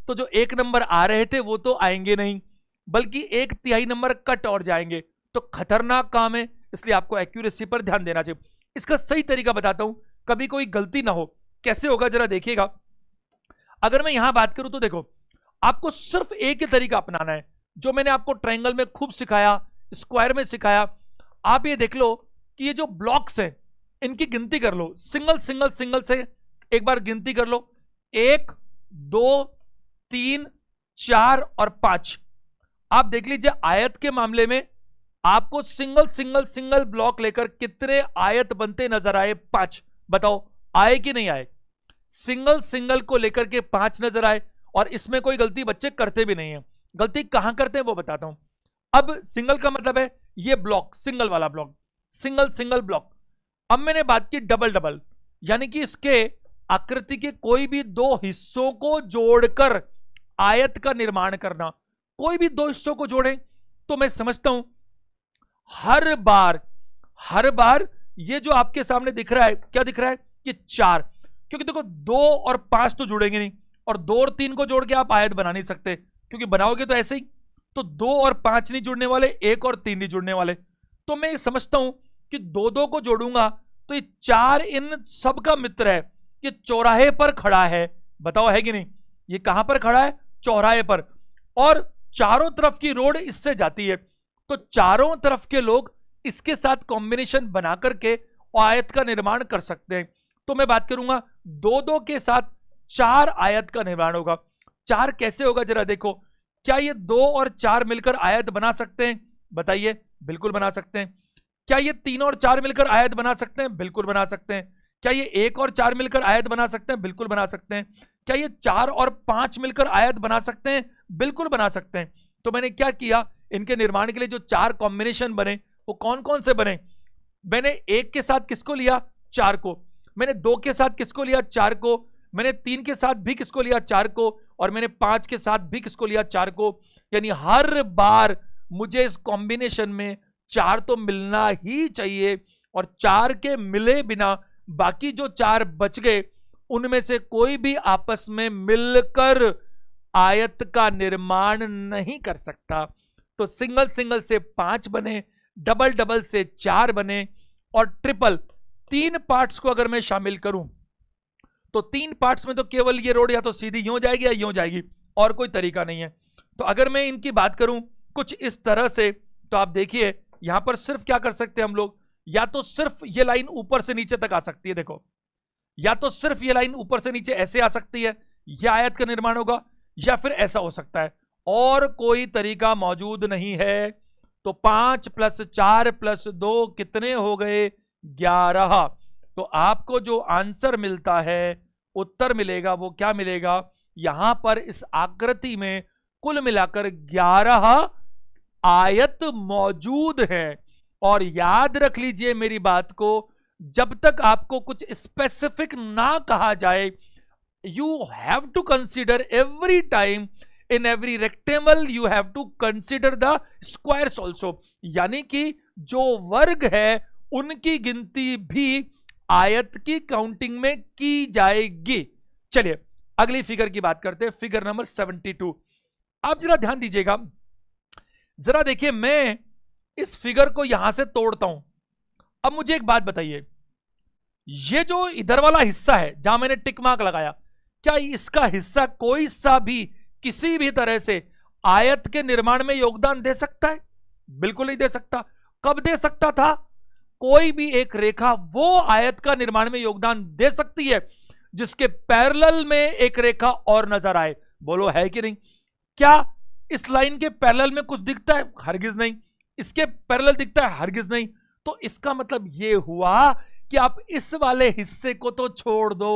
तो जो एक नंबर आ रहे थे वो तो आएंगे नहीं बल्कि एक तिहाई नंबर कट और जाएंगे तो खतरनाक काम है इसलिए आपको एक्यूरेसी पर ध्यान देना चाहिए इसका सही तरीका बताता हूं कभी कोई गलती ना हो कैसे होगा जरा देखिएगा अगर मैं यहां बात करूं तो देखो आपको सिर्फ एक ही तरीका अपनाना है जो मैंने आपको ट्रायंगल में खूब सिखाया स्क्वायर में सिखाया आप ये देख लो कि ये जो ब्लॉक्स हैं इनकी गिनती कर लो सिंगल सिंगल सिंगल से एक बार गिनती कर लो एक दो तीन चार और पांच आप देख लीजिए आयत के मामले में आपको सिंगल सिंगल सिंगल ब्लॉक लेकर कितने आयत बनते नजर आए पांच बताओ आए कि नहीं आए सिंगल सिंगल को लेकर के पांच नजर आए और इसमें कोई गलती बच्चे करते भी नहीं है गलती कहां करते हैं वो बताता हूं अब सिंगल का मतलब है ये ब्लॉक सिंगल वाला ब्लॉक सिंगल सिंगल ब्लॉक अब मैंने बात की डबल डबल यानी कि इसके आकृति के कोई भी दो हिस्सों को जोड़कर आयत का निर्माण करना कोई भी दो हिस्सों को जोड़ें तो मैं समझता हूं हर बार हर बार ये जो आपके सामने दिख रहा है क्या दिख रहा है ये चार क्योंकि देखो दो और पांच तो जुड़ेंगे नहीं और दो और तीन को जोड़ के आप आयत बना नहीं सकते क्योंकि बनाओगे तो ऐसे ही तो दो और पांच नहीं जुड़ने वाले एक और तीन नहीं जुड़ने वाले तो मैं ये समझता हूं कि दो दो को जोड़ूंगा तो ये चार इन सबका मित्र है ये चौराहे पर खड़ा है बताओ है कि नहीं ये कहां पर खड़ा है चौराहे पर और चारों तरफ की रोड इससे जाती है तो चारों तरफ के लोग इसके साथ कॉम्बिनेशन बना करके आयत का निर्माण कर सकते हैं तो मैं बात करूंगा दो दो के साथ चार आयत का निर्माण होगा चार कैसे होगा जरा देखो क्या ये दो और चार मिलकर आयत बना सकते हैं बताइए बिल्कुल बना सकते हैं क्या ये तीन और चार मिलकर आयत बना सकते हैं बिल्कुल बना सकते हैं क्या ये एक और चार मिलकर आयत बना सकते हैं बिल्कुल बना सकते हैं क्या ये चार और पांच मिलकर आयत बना सकते हैं बिल्कुल बना सकते हैं तो मैंने क्या किया इनके निर्माण के लिए जो चार कॉम्बिनेशन बने वो कौन कौन से बने मैंने एक के साथ किसको लिया चार को मैंने दो के साथ किसको लिया चार को मैंने तीन के साथ भी किसको लिया चार को और मैंने पांच के साथ भी किसको लिया चार को यानी हर बार मुझे इस कॉम्बिनेशन में चार तो मिलना ही चाहिए और चार के मिले बिना बाकी जो चार बच गए उनमें से कोई भी आपस में मिलकर आयत का निर्माण नहीं कर सकता तो सिंगल सिंगल से पांच बने डबल डबल से चार बने और ट्रिपल तीन पार्ट्स को अगर मैं शामिल करूं तो तीन पार्ट्स में तो केवल ये रोड या तो सीधी यूं जाएगी या यूं जाएगी और कोई तरीका नहीं है तो अगर मैं इनकी बात करूं कुछ इस तरह से तो आप देखिए यहां पर सिर्फ क्या कर सकते हैं हम लोग या तो सिर्फ ये लाइन ऊपर से नीचे तक आ सकती है देखो या तो सिर्फ ये लाइन ऊपर से नीचे ऐसे आ सकती है यह आयत का निर्माण होगा या फिर ऐसा हो सकता है और कोई तरीका मौजूद नहीं है तो पांच प्लस चार प्लस दो कितने हो गए ग्यारह तो आपको जो आंसर मिलता है उत्तर मिलेगा वो क्या मिलेगा यहां पर इस आकृति में कुल मिलाकर ग्यारह आयत मौजूद है और याद रख लीजिए मेरी बात को जब तक आपको कुछ स्पेसिफिक ना कहा जाए you have to consider every time in every rectangle you have to consider the squares also यानी कि जो वर्ग है उनकी गिनती भी आयत की काउंटिंग में की जाएगी चलिए अगली फिगर की बात करते हैं फिगर नंबर 72 आप जरा ध्यान दीजिएगा जरा देखिए मैं इस फिगर को यहां से तोड़ता हूं अब मुझे एक बात बताइए ये जो इधर वाला हिस्सा है जहां मैंने टिक मार्क लगाया क्या इसका हिस्सा कोई सा भी किसी भी तरह से आयत के निर्माण में योगदान दे सकता है बिल्कुल नहीं दे सकता कब दे सकता था कोई भी एक रेखा वो आयत का निर्माण में योगदान दे सकती है जिसके पैरेलल में एक रेखा और नजर आए बोलो है कि नहीं क्या इस लाइन के पैरेलल में कुछ दिखता है हरगिज नहीं इसके पैरल दिखता है हरगिज नहीं तो इसका मतलब ये हुआ कि आप इस वाले हिस्से को तो छोड़ दो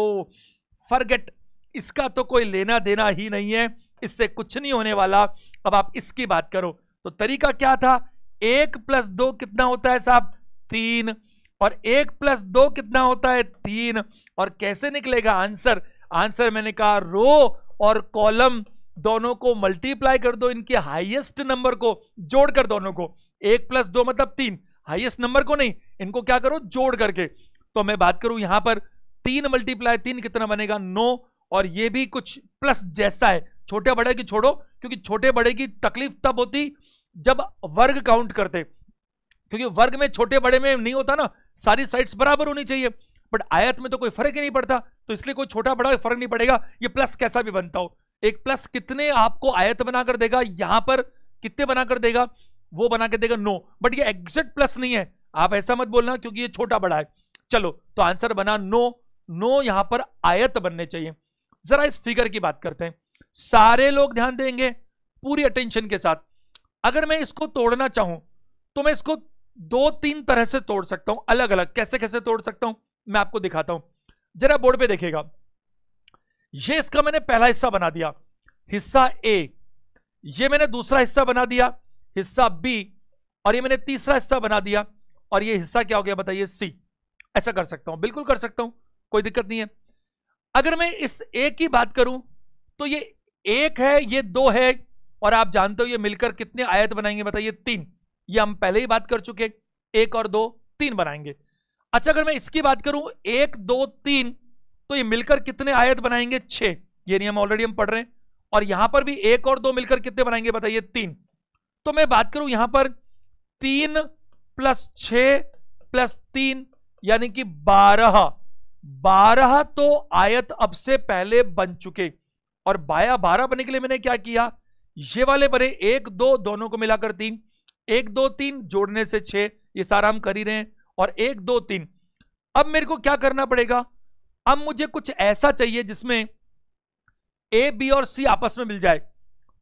फॉरगेट इसका तो कोई लेना देना ही नहीं है इससे कुछ नहीं होने वाला अब आप इसकी बात करो तो तरीका क्या था एक प्लस दो कितना होता है साहब तीन और एक प्लस दो कितना होता है तीन और कैसे निकलेगा आंसर आंसर मैंने कहा रो और कॉलम दोनों को मल्टीप्लाई कर दो इनके हाईएस्ट नंबर को जोड़कर दोनों को एक प्लस दो मतलब तीन हाईएस्ट नंबर को नहीं इनको क्या करो जोड़ करके तो मैं बात करूं यहां पर तीन मल्टीप्लाई तीन कितना बनेगा नो और ये भी कुछ प्लस जैसा है छोटे बड़े की छोड़ो क्योंकि छोटे बड़े की तकलीफ तब होती जब वर्ग काउंट करते क्योंकि वर्ग में छोटे बड़े में नहीं होता ना सारी साइड्स बराबर होनी चाहिए बट आयत में तो कोई फर्क ही नहीं पड़ता तो इसलिए कोई छोटा बड़ा फर्क नहीं पड़ेगा ये प्लस कैसा भी बनता हो एक प्लस कितने आपको आयत बनाकर देगा यहां पर कितने बनाकर देगा वो बना के देगा नो बट ये एग्जेक्ट प्लस नहीं है आप ऐसा मत बोलना क्योंकि ये छोटा बड़ा है चलो तो आंसर बना नो नो यहां पर आयत बनने चाहिए जरा इस फिगर की बात करते हैं सारे लोग ध्यान देंगे पूरी अटेंशन के साथ अगर मैं इसको तोड़ना चाहूं तो मैं इसको दो तीन तरह से तोड़ सकता हूं अलग अलग कैसे कैसे तोड़ सकता हूं मैं आपको दिखाता हूं जरा बोर्ड पे देखेगा ये इसका मैंने पहला हिस्सा बना दिया हिस्सा ए ये मैंने दूसरा हिस्सा बना दिया हिस्सा बी और ये मैंने तीसरा हिस्सा बना दिया और ये हिस्सा क्या हो गया बताइए सी ऐसा कर सकता हूं बिल्कुल कर सकता हूं कोई दिक्कत नहीं है अगर मैं इस ए की बात करूं तो ये एक है ये दो है और आप जानते हो ये मिलकर कितने आयत बनाएंगे बताइए तीन ये हम पहले ही बात कर चुके एक और दो तीन बनाएंगे अच्छा अगर मैं इसकी बात करूं एक दो तीन तो ये मिलकर कितने आयत बनाएंगे छे ये नियम ऑलरेडी हम पढ़ रहे हैं और यहां पर भी एक और दो मिलकर कितने बनाएंगे बताइए तीन तो मैं बात करूं यहां पर तीन प्लस छ प्लस तीन यानी कि बारह बारह तो आयत अब से पहले बन चुके और बाया बारह बने के लिए मैंने क्या किया ये वाले बने एक दो दोनों को मिलाकर तीन एक दो तीन जोड़ने से छह ये सारा हम कर ही रहे हैं और एक दो तीन अब मेरे को क्या करना पड़ेगा अब मुझे कुछ ऐसा चाहिए जिसमें ए बी और सी आपस में मिल जाए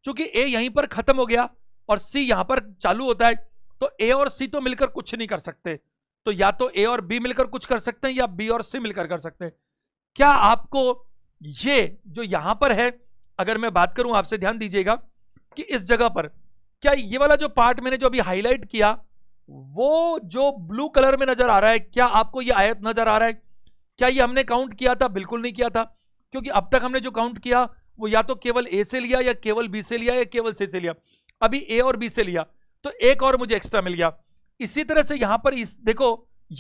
क्योंकि ए यहीं पर खत्म हो गया और सी यहां पर चालू होता है तो ए और सी तो मिलकर कुछ नहीं कर सकते तो या तो ए और बी मिलकर कुछ कर सकते हैं या बी और सी मिलकर कर सकते हैं क्या आपको ये जो यहां पर है अगर मैं बात करूं आपसे ध्यान दीजिएगा कि इस जगह पर क्या ये वाला जो पार्ट मैंने जो अभी हाईलाइट किया वो जो ब्लू कलर में नजर आ रहा है क्या आपको ये आयत नजर आ रहा है क्या ये हमने काउंट किया था बिल्कुल नहीं किया था क्योंकि अब तक हमने जो काउंट किया वो या तो केवल ए से लिया या केवल बी से लिया या केवल सी से लिया अभी ए और बी से लिया तो एक और मुझे एक्स्ट्रा मिल गया इसी तरह से यहां पर इस देखो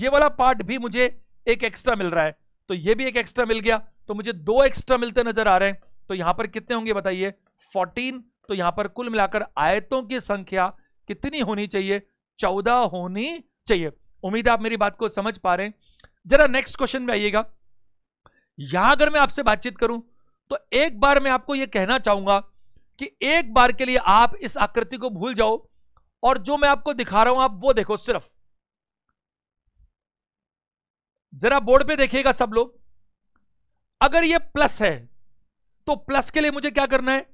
ये वाला पार्ट भी मुझे एक एक्स्ट्रा मिल रहा है तो ये भी एक एक्स्ट्रा मिल गया तो मुझे दो एक्स्ट्रा मिलते नजर आ रहे हैं तो यहां पर कितने होंगे बताइए 14 तो यहां पर कुल मिलाकर आयतों की संख्या कितनी होनी चाहिए 14 होनी चाहिए उम्मीद है आप मेरी बात को समझ पा रहे हैं जरा नेक्स्ट क्वेश्चन में आइएगा यहां अगर मैं आपसे बातचीत करूं तो एक बार मैं आपको यह कहना चाहूंगा कि एक बार के लिए आप इस आकृति को भूल जाओ और जो मैं आपको दिखा रहा हूं आप वो देखो सिर्फ जरा बोर्ड पे देखिएगा सब लोग अगर ये प्लस है तो प्लस के लिए मुझे क्या करना है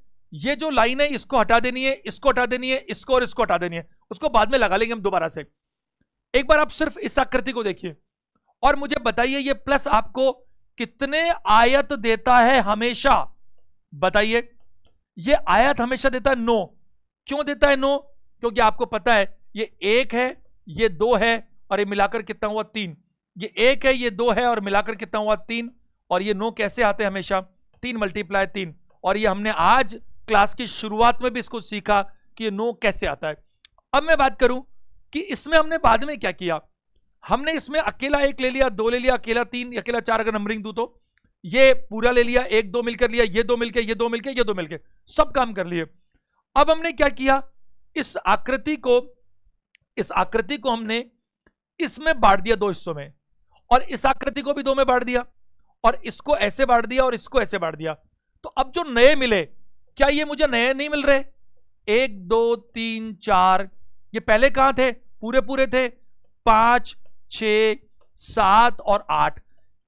ये जो लाइन है इसको हटा देनी है इसको हटा देनी है इसको और इसको हटा देनी है उसको बाद में लगा लेंगे हम दोबारा से एक बार आप सिर्फ इस आकृति को देखिए और मुझे बताइए ये प्लस आपको कितने आयत देता है हमेशा बताइए ये आयत हमेशा देता है नो क्यों देता है नो क्योंकि आपको पता है ये एक है ये दो है और ये मिलाकर कितना हुआ तीन ये एक है ये दो है और मिलाकर कितना हुआ तीन और ये नो कैसे आते हैं हमेशा तीन मल्टीप्लाई तीन और ये हमने आज क्लास की शुरुआत में भी इसको सीखा कि ये नो कैसे आता है अब मैं बात करूं कि इसमें हमने बाद में क्या किया हमने इसमें अकेला एक ले लिया दो ले लिया अकेला तीन अकेला चार अगर नंबरिंग दू तो ये पूरा ले लिया एक दो मिलकर लिया ये दो मिलके ये दो मिलके ये दो मिलके सब काम कर लिए अब हमने क्या किया इस आकृति को इस आकृति को हमने इसमें बांट दिया दो हिस्सों में और इस आकृति को भी दो में बांट दिया और इसको ऐसे बांट दिया और इसको ऐसे बांट दिया तो अब जो नए मिले क्या ये मुझे नए नहीं मिल रहे एक दो तीन चार ये पहले कहां थे पूरे पूरे थे पांच छ सात और आठ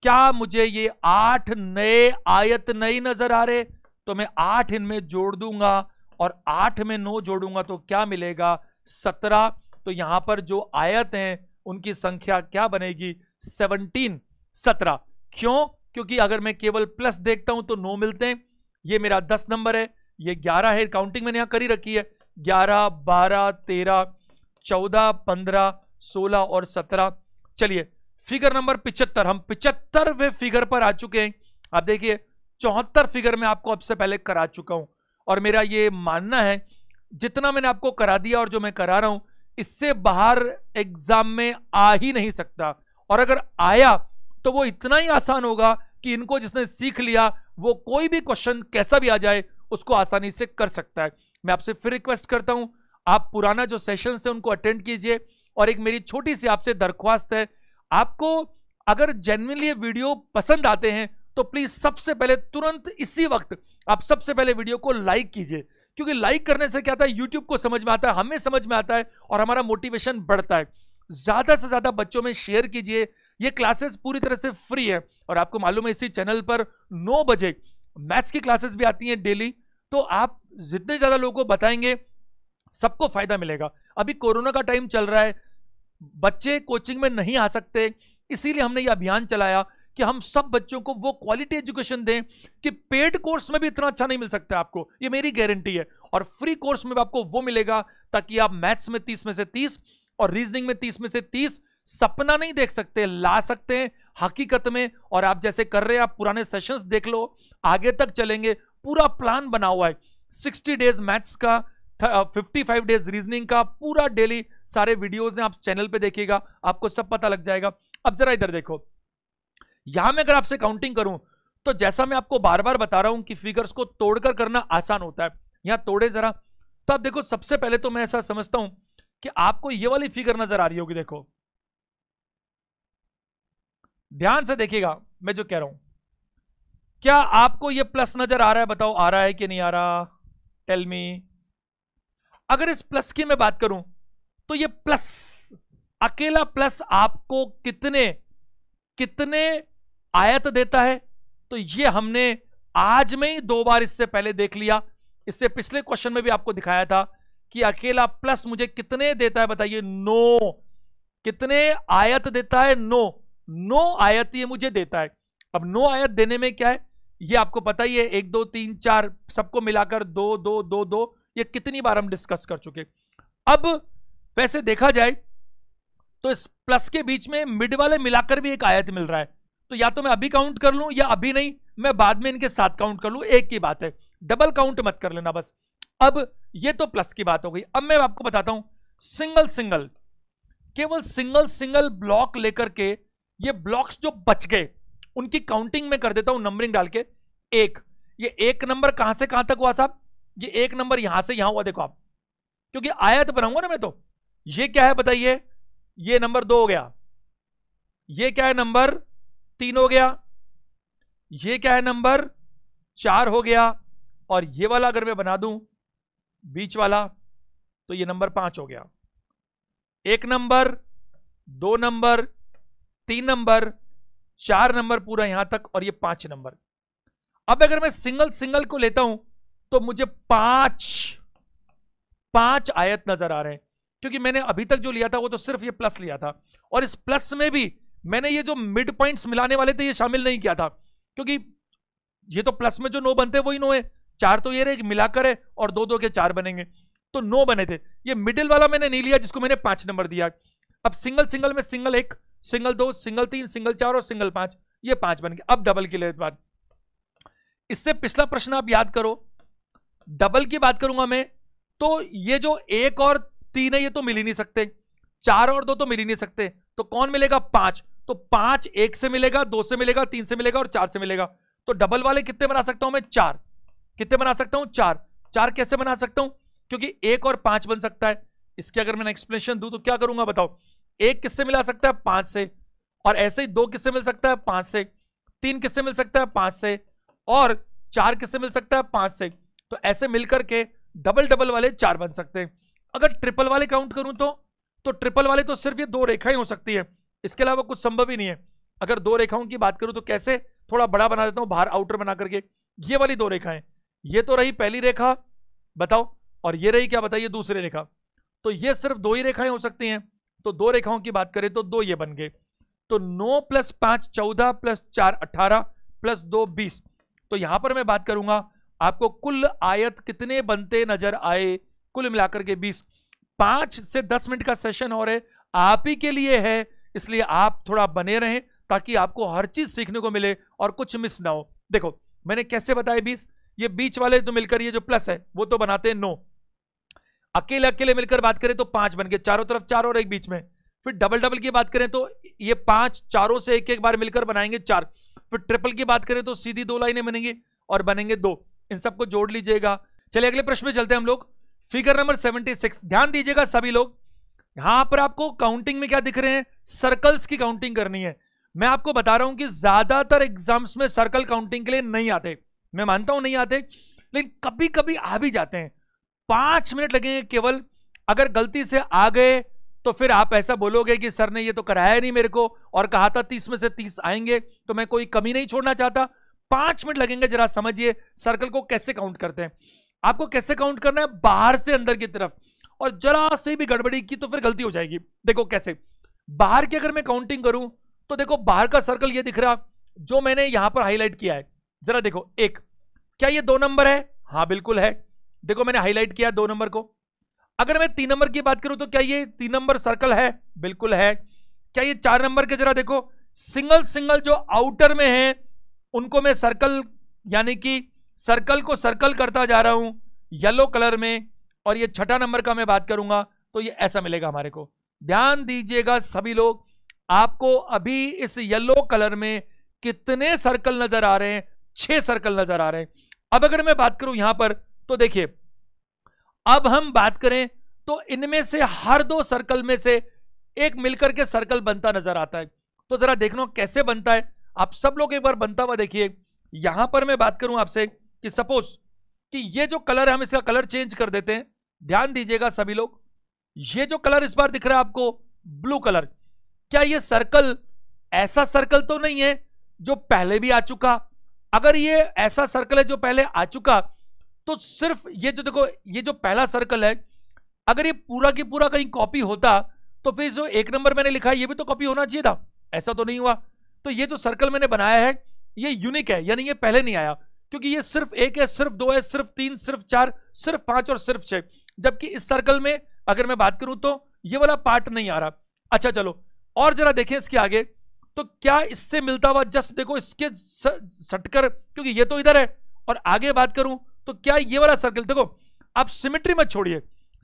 क्या मुझे ये आठ नए आयत नहीं नजर आ रहे तो मैं आठ इनमें जोड़ दूंगा और आठ में नौ जोड़ूंगा तो क्या मिलेगा सत्रह तो यहां पर जो आयत हैं उनकी संख्या क्या बनेगी सेवनटीन सत्रह क्यों क्योंकि अगर मैं केवल प्लस देखता हूं तो नौ मिलते हैं ये मेरा दस नंबर है ये ग्यारह है काउंटिंग मैंने यहां करी रखी है ग्यारह बारह तेरह चौदह पंद्रह सोलह और सत्रह चलिए फिगर नंबर पिछहत्तर हम पिचहत्तरवे फिगर पर आ चुके हैं आप देखिए चौहत्तर फिगर में आपको अब से पहले करा चुका हूं और मेरा ये मानना है जितना मैंने आपको करा दिया और जो मैं करा रहा हूं इससे बाहर एग्जाम में आ ही नहीं सकता और अगर आया तो वो इतना ही आसान होगा कि इनको जिसने सीख लिया वो कोई भी क्वेश्चन कैसा भी आ जाए उसको आसानी से कर सकता है मैं आपसे फिर रिक्वेस्ट करता हूं आप पुराना जो सेशन है उनको अटेंड कीजिए और एक मेरी छोटी सी आपसे दरख्वास्त है आपको अगर जेनविनली वीडियो पसंद आते हैं तो प्लीज सबसे पहले तुरंत इसी वक्त आप सबसे पहले वीडियो को लाइक कीजिए क्योंकि लाइक करने से क्या आता है यूट्यूब को समझ में आता है हमें समझ में आता है और हमारा मोटिवेशन बढ़ता है ज्यादा से ज्यादा बच्चों में शेयर कीजिए ये क्लासेस पूरी तरह से फ्री है और आपको मालूम है इसी चैनल पर नौ बजे मैथ्स की क्लासेस भी आती हैं डेली तो आप जितने ज्यादा लोगों को बताएंगे सबको फायदा मिलेगा अभी कोरोना का टाइम चल रहा है बच्चे कोचिंग में नहीं आ सकते इसीलिए हमने ये अभियान चलाया कि हम सब बच्चों को वो क्वालिटी एजुकेशन दें कि पेड कोर्स में भी इतना अच्छा नहीं मिल सकता आपको ये मेरी गारंटी है और फ्री कोर्स में आपको वो मिलेगा ताकि आप मैथ्स में तीस में से तीस और रीजनिंग में तीस में से तीस सपना नहीं देख सकते ला सकते हैं हकीकत में और आप जैसे कर रहे हैं आप पुराने सेशंस देख लो आगे तक चलेंगे पूरा प्लान बना हुआ है सिक्सटी डेज मैथ्स का फिफ्टी फाइव डेज रीजनिंग का पूरा डेली सारे वीडियोज हैं आप चैनल पे देखिएगा आपको सब पता लग जाएगा अब जरा इधर देखो यहां मैं अगर आपसे काउंटिंग करूं तो जैसा मैं आपको बार बार बता रहा हूं कि फिगर्स को तोड़कर करना आसान होता है यहां तोड़े जरा तो आप देखो सबसे पहले तो मैं ऐसा समझता हूं कि आपको ये वाली फिगर नजर आ रही होगी देखो ध्यान से देखिएगा मैं जो कह रहा हूं क्या आपको ये प्लस नजर आ रहा है बताओ आ रहा है कि नहीं आ रहा टेलमी अगर इस प्लस की मैं बात करूं तो ये प्लस अकेला प्लस आपको कितने कितने आयत देता है तो ये हमने आज में ही दो बार इससे पहले देख लिया इससे पिछले क्वेश्चन में भी आपको दिखाया था कि अकेला प्लस मुझे कितने देता है बताइए नो कितने आयत देता है नो नो आयत ये मुझे देता है अब नो आयत देने में क्या है ये आपको पता ही है एक दो तीन चार सबको मिलाकर दो दो दो दो ये कितनी बार हम डिस्कस कर चुके अब वैसे देखा जाए तो इस प्लस के बीच में मिड वाले मिलाकर भी एक आयत मिल रहा है तो या तो मैं अभी काउंट कर लूं या अभी नहीं मैं बाद में इनके साथ काउंट कर लूं एक की बात है डबल काउंट मत कर लेना बस अब ये तो प्लस की बात हो गई अब मैं आपको बताता हूं सिंगल सिंगल केवल सिंगल सिंगल ब्लॉक लेकर के ये ब्लॉक्स जो बच गए उनकी काउंटिंग में कर देता हूं नंबरिंग डाल के एक ये एक नंबर कहां से कहां तक हुआ साहब ये एक नंबर यहां से यहां हुआ देखो आप क्योंकि आयत बनाऊंगा ना मैं तो ये क्या है बताइए ये नंबर दो हो गया ये क्या है नंबर तीन हो गया ये क्या है नंबर चार हो गया और ये वाला अगर मैं बना दूं बीच वाला तो ये नंबर पांच हो गया एक नंबर दो नंबर तीन नंबर चार नंबर पूरा यहां तक और ये पांच नंबर अब अगर मैं सिंगल सिंगल को लेता हूं तो मुझे पांच पांच आयत नजर आ रहे हैं क्योंकि मैंने अभी तक जो लिया था वो तो सिर्फ ये प्लस लिया था और इस प्लस में भी मैंने ये जो मिड पॉइंट्स मिलाने वाले थे ये शामिल नहीं किया था क्योंकि ये तो प्लस में जो नो बनते वही नो है चार तो ये रहे मिलाकर है और दो दो के चार बनेंगे तो नो बने थे ये मिडिल वाला मैंने नहीं लिया जिसको मैंने पांच नंबर दिया अब सिंगल सिंगल में सिंगल एक सिंगल दो सिंगल तीन सिंगल चार और सिंगल पांच ये पांच बन गए अब डबल के लिए इससे पिछला प्रश्न आप याद करो डबल की बात करूंगा मैं तो ये जो एक और तीन है ये तो मिल ही नहीं सकते चार और दो तो मिल ही नहीं सकते तो कौन मिलेगा पांच तो पांच एक से मिलेगा दो से मिलेगा तीन से मिलेगा और चार से मिलेगा तो डबल वाले कितने बना सकता हूं मैं चार कितने बना सकता हूं चार चार कैसे बना सकता हूं क्योंकि एक और पांच बन सकता है इसके अगर मैं एक्सप्लेनेशन दू तो क्या करूंगा बताओ एक किससे मिला सकता है पांच से और ऐसे ही दो किससे मिल सकता है पांच से तीन किससे मिल सकता है पांच से और चार किससे मिल सकता है पांच से तो ऐसे मिलकर के डबल डबल वाले चार बन सकते हैं अगर ट्रिपल वाले काउंट करूं तो तो ट्रिपल वाले तो सिर्फ ये दो रेखाएं हो सकती है इसके अलावा कुछ संभव ही नहीं है अगर दो रेखाओं की बात करूं तो कैसे थोड़ा बड़ा बना देता हूं बाहर आउटर बना करके ये वाली दो रेखाएं ये तो रही पहली रेखा बताओ और ये रही क्या बताइए दूसरी रेखा तो ये सिर्फ दो ही रेखाएं हो सकती हैं तो दो रेखाओं की बात करें तो दो ये बन गए तो नौ प्लस पांच चौदह प्लस चार अठारह प्लस दो बीस तो यहां पर मैं बात करूंगा आपको कुल आयत कितने बनते नजर आए कुल मिलाकर के बीस पांच से दस मिनट का सेशन और है आप ही के लिए है इसलिए आप थोड़ा बने रहें ताकि आपको हर चीज सीखने को मिले और कुछ मिस ना हो देखो मैंने कैसे बताया बीस ये बीच वाले तो मिलकर ये जो प्लस है वो तो बनाते हैं नो अकेले अकेले मिलकर बात करें तो पांच बन गए चारों तरफ चार और एक बीच में फिर डबल डबल की बात करें तो ये पांच चारों से एक एक बार मिलकर बनाएंगे चार फिर ट्रिपल की बात करें तो सीधी दो लाइनें बनेंगी और बनेंगे दो इन सबको जोड़ लीजिएगा चलिए अगले प्रश्न में चलते हैं हम लोग फिगर नंबर सेवेंटी सिक्स ध्यान दीजिएगा सभी लोग यहां पर आपको काउंटिंग में क्या दिख रहे हैं सर्कल्स की काउंटिंग करनी है मैं आपको बता रहा हूं कि ज्यादातर एग्जाम्स में सर्कल काउंटिंग के लिए नहीं आते मैं मानता हूं नहीं आते लेकिन कभी कभी आ भी जाते हैं पांच मिनट लगेंगे केवल अगर गलती से आ गए तो फिर आप ऐसा बोलोगे कि सर ने ये तो कराया नहीं मेरे को और कहा था तीस में से तीस आएंगे तो मैं कोई कमी नहीं छोड़ना चाहता पांच मिनट लगेंगे जरा समझिए सर्कल को कैसे काउंट करते हैं आपको कैसे काउंट करना है बाहर से अंदर की तरफ और जरा से भी गड़बड़ी की तो फिर गलती हो जाएगी देखो कैसे बाहर की अगर मैं काउंटिंग करूं तो देखो बाहर का सर्कल ये दिख रहा जो मैंने यहां पर हाईलाइट किया है जरा देखो एक क्या ये दो नंबर है हाँ बिल्कुल है देखो मैंने हाईलाइट किया दो नंबर को अगर मैं तीन नंबर की बात करूं तो क्या ये तीन नंबर सर्कल है बिल्कुल है क्या ये चार नंबर के जरा देखो सिंगल सिंगल जो आउटर में है उनको मैं सर्कल यानी कि सर्कल को सर्कल करता जा रहा हूं येलो कलर में और ये छठा नंबर का मैं बात करूंगा तो ये ऐसा मिलेगा हमारे को ध्यान दीजिएगा सभी लोग आपको अभी इस येलो कलर में कितने सर्कल नजर आ रहे हैं छह सर्कल नजर आ रहे हैं अब अगर मैं बात करूं यहां पर तो देखिए अब हम बात करें तो इनमें से हर दो सर्कल में से एक मिलकर के सर्कल बनता नजर आता है तो जरा देख लो कैसे बनता है आप सब लोग एक बार बनता हुआ देखिए यहां पर मैं बात करूं आपसे कि सपोज कि ये जो कलर है हम इसका कलर चेंज कर देते हैं ध्यान दीजिएगा सभी लोग ये जो कलर इस बार दिख रहा है आपको ब्लू कलर क्या ये सर्कल ऐसा सर्कल तो नहीं है जो पहले भी आ चुका अगर ये ऐसा सर्कल है जो पहले आ चुका तो सिर्फ ये जो देखो ये जो पहला सर्कल है अगर ये पूरा की पूरा कहीं कॉपी होता तो फिर जो एक नंबर मैंने लिखा है ये भी तो कॉपी होना चाहिए था ऐसा तो नहीं हुआ तो ये जो सर्कल मैंने बनाया है ये यूनिक है यानी ये पहले नहीं आया क्योंकि ये सिर्फ एक है सिर्फ दो है सिर्फ तीन सिर्फ चार सिर्फ पांच और सिर्फ छह जबकि इस सर्कल में अगर मैं बात करूं तो ये वाला पार्ट नहीं आ रहा अच्छा चलो और जरा देखें इसके आगे तो क्या इससे मिलता हुआ जस्ट देखो इसके सटकर क्योंकि ये तो इधर है और आगे बात करूं तो क्या ये वाला सर्कल देखो आप सिमेट्री मत छोड़िए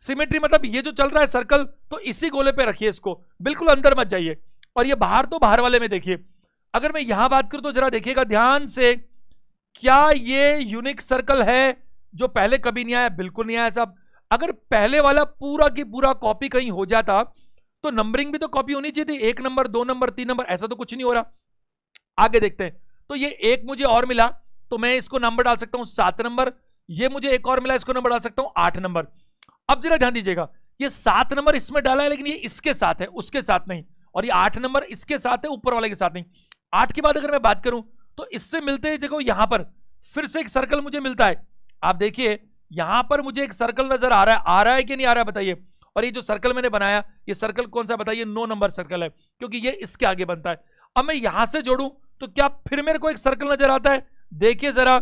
सिमेट्री मतलब ये जो चल रहा है सर्कल तो इसी गोले पे रखिए इसको बिल्कुल अंदर मत जाइए और ये बाहर तो बाहर वाले में देखिए अगर मैं यहां बात करूं तो जरा देखिएगा ध्यान से क्या ये यूनिक सर्कल है जो पहले कभी नहीं आया बिल्कुल नहीं आया साहब अगर पहले वाला पूरा की पूरा कॉपी कहीं हो जाता तो नंबरिंग भी तो कॉपी होनी चाहिए थी एक नंबर दो नंबर तीन नंबर ऐसा तो कुछ नहीं हो रहा आगे देखते हैं तो ये एक मुझे और मिला तो मैं इसको नंबर डाल सकता हूं सात नंबर ये मुझे एक और मिला इसको नंबर डाल सकता हूं आठ नंबर अब जरा ध्यान दीजिएगा ये सात नंबर इसमें डाला है लेकिन ये इसके साथ है उसके साथ नहीं और ये आठ नंबर इसके साथ है ऊपर वाले के साथ नहीं आठ के बाद अगर मैं बात करूं तो इससे मिलते ही देखो यहां पर फिर से एक सर्कल मुझे मिलता है आप देखिए यहां पर मुझे एक सर्कल नजर आ रहा है आ रहा है कि नहीं आ रहा है बताइए और ये जो सर्कल मैंने बनाया ये सर्कल कौन सा बताइए नो नंबर सर्कल है क्योंकि ये इसके आगे बनता है अब मैं यहां से जोड़ू तो क्या फिर मेरे को एक सर्कल नजर आता है देखिए जरा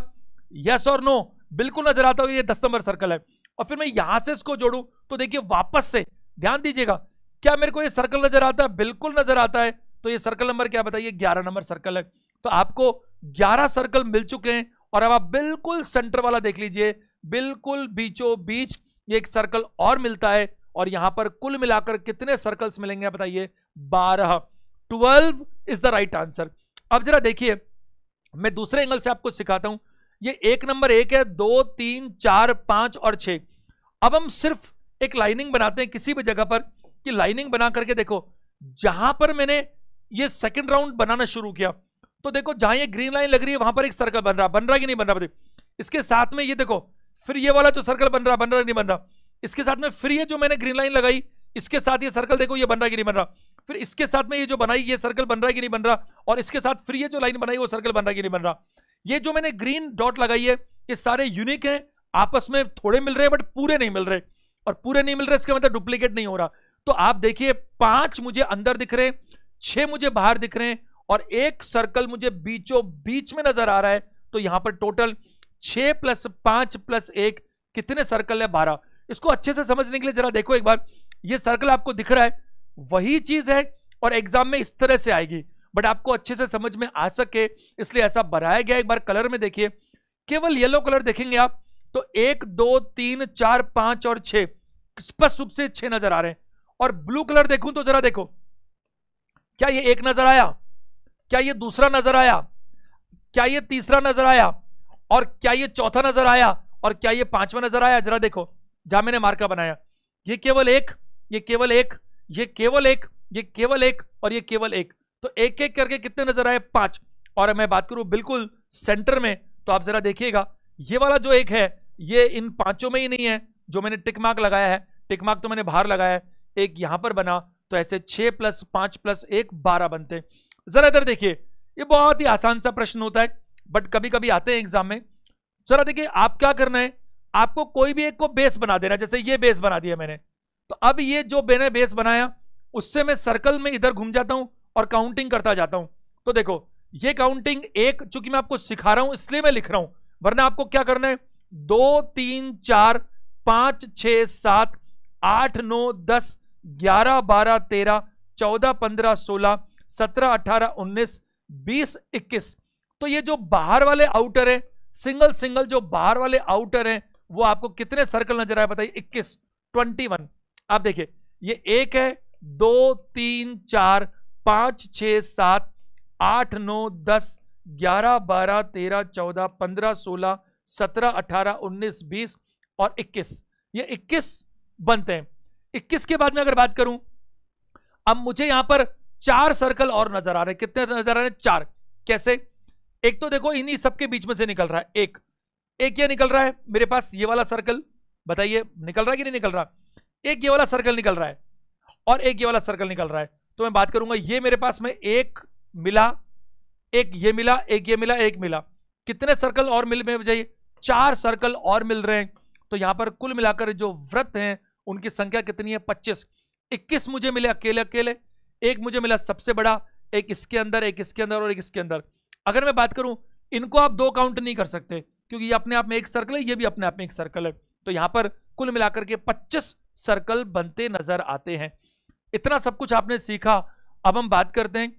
यस और नो बिल्कुल नजर आता है ये दस नंबर सर्कल है और फिर मैं यहां से इसको जोड़ू तो देखिए वापस से ध्यान दीजिएगा क्या मेरे को ये सर्कल नजर आता है बिल्कुल नजर आता है तो ये सर्कल नंबर क्या बताइए ग्यारह नंबर सर्कल है तो आपको ग्यारह सर्कल मिल चुके हैं और अब आप बिल्कुल सेंटर वाला देख लीजिए बिल्कुल बीचो बीच एक सर्कल और मिलता है और यहां पर कुल मिलाकर कितने सर्कल्स मिलेंगे आप बताइए बारह twelve is the right answer अब जरा देखिए मैं दूसरे एंगल से आपको सिखाता हूं ये एक नंबर एक है दो तीन चार पांच और छ अब हम सिर्फ एक लाइनिंग बनाते हैं किसी भी जगह पर कि लाइनिंग बना करके देखो जहां पर मैंने ये सेकंड राउंड बनाना शुरू किया तो देखो जहां ये ग्रीन लाइन लग रही है वहां पर एक सर्कल बन रहा बन रहा कि नहीं बन रहा इसके साथ में ये देखो फिर ये वाला जो सर्कल बन रहा बन रहा नहीं बन रहा इसके साथ में फिर ये जो मैंने ग्रीन लाइन लगाई इसके साथ ये सर्कल देखो ये बन रहा कि नहीं बन रहा फिर इसके साथ में ये जो बनाई ये सर्कल बन रहा कि नहीं बन रहा और इसके साथ फिर ये जो लाइन बनाई वो सर्कल बन रहा कि नहीं बन रहा ये जो मैंने ग्रीन डॉट लगाई है ये सारे यूनिक हैं आपस में थोड़े मिल रहे हैं बट पूरे नहीं मिल रहे और पूरे नहीं मिल रहे इसका मतलब डुप्लीकेट नहीं हो रहा तो आप देखिए पांच मुझे अंदर दिख रहे हैं छह मुझे बाहर दिख रहे हैं और एक सर्कल मुझे बीचों बीच में नजर आ रहा है तो यहां पर टोटल छह प्लस पांच प्लस एक कितने सर्कल है बारह इसको अच्छे से समझने के लिए जरा देखो एक बार ये सर्कल आपको दिख रहा है वही चीज है और एग्जाम में इस तरह से आएगी बट आपको अच्छे से समझ में आ सके इसलिए ऐसा बनाया गया एक बार कलर में देखिए केवल येलो कलर देखेंगे आप तो एक दो तीन चार पांच और छह स्पष्ट रूप से छह नजर आ रहे हैं और ब्लू कलर देखूं तो जरा देखो क्या ये एक नजर आया क्या ये दूसरा नजर आया क्या ये तीसरा नजर आया और क्या ये चौथा नजर आया और क्या ये पांचवा नजर आया जरा देखो जहां मैंने मार्का बनाया ये केवल एक ये केवल एक ये केवल एक ये केवल एक और ये केवल एक तो एक एक करके कितने नजर आए पांच और मैं बात करूं बिल्कुल सेंटर में तो आप जरा देखिएगा ये वाला जो एक है ये इन पांचों में ही नहीं है जो मैंने टिक मार्क लगाया है टिक मार्क तो मैंने बाहर लगाया है एक यहां पर बना तो ऐसे छह प्लस पांच प्लस एक बारह बनते हैं ज़रा इधर देखिए ये बहुत ही आसान सा प्रश्न होता है बट कभी कभी आते हैं एग्जाम में ज़रा देखिए आप क्या करना है आपको कोई भी एक को बेस बना देना जैसे ये बेस बना दिया मैंने तो अब ये जो मैंने बेस बनाया उससे मैं सर्कल में इधर घूम जाता हूं और काउंटिंग करता जाता हूं तो देखो ये काउंटिंग एक चूंकि मैं आपको सिखा रहा हूं इसलिए मैं लिख रहा हूं वरना आपको क्या करना है दो तीन चार पांच छ सात आठ नौ दस ग्यारह बारह तेरह चौदह पंद्रह सोलह सत्रह अठारह उन्नीस बीस इक्कीस तो ये जो बाहर वाले आउटर है सिंगल सिंगल जो बाहर वाले आउटर हैं वो आपको कितने सर्कल नजर आए बताइए इक्कीस ट्वेंटी वन आप देखिए ये एक है दो तीन चार पांच छ सात आठ नौ दस ग्यारह बारह तेरह चौदह पंद्रह सोलह सत्रह अठारह उन्नीस बीस और इक्कीस ये इक्कीस बनते हैं इक्कीस के बाद में अगर बात करूं अब मुझे यहां पर चार सर्कल और नजर आ रहे हैं कितने नजर आ रहे हैं चार कैसे एक तो देखो इन्हीं सबके बीच में से निकल रहा है एक एक ये निकल रहा है मेरे पास ये वाला सर्कल बताइए निकल रहा है कि नहीं निकल रहा एक ये वाला सर्कल निकल रहा है और एक ये वाला सर्कल निकल रहा है तो मैं बात करूंगा ये मेरे पास में एक मिला एक ये मिला एक ये मिला एक मिला कितने सर्कल और मिल में चाहिए चार सर्कल और मिल रहे हैं तो यहां पर कुल मिलाकर जो व्रत हैं उनकी संख्या कितनी है पच्चीस इक्कीस मुझे मिले अकेले अकेले एक मुझे मिला सबसे बड़ा एक इसके अंदर एक इसके अंदर और एक इसके अंदर अगर मैं बात करूं इनको आप दो काउंट नहीं कर सकते क्योंकि ये अपने आप में एक सर्कल है ये भी अपने आप में एक सर्कल है तो यहां पर कुल मिलाकर के 25 सर्कल बनते नजर आते हैं इतना सब कुछ आपने सीखा अब हम बात करते हैं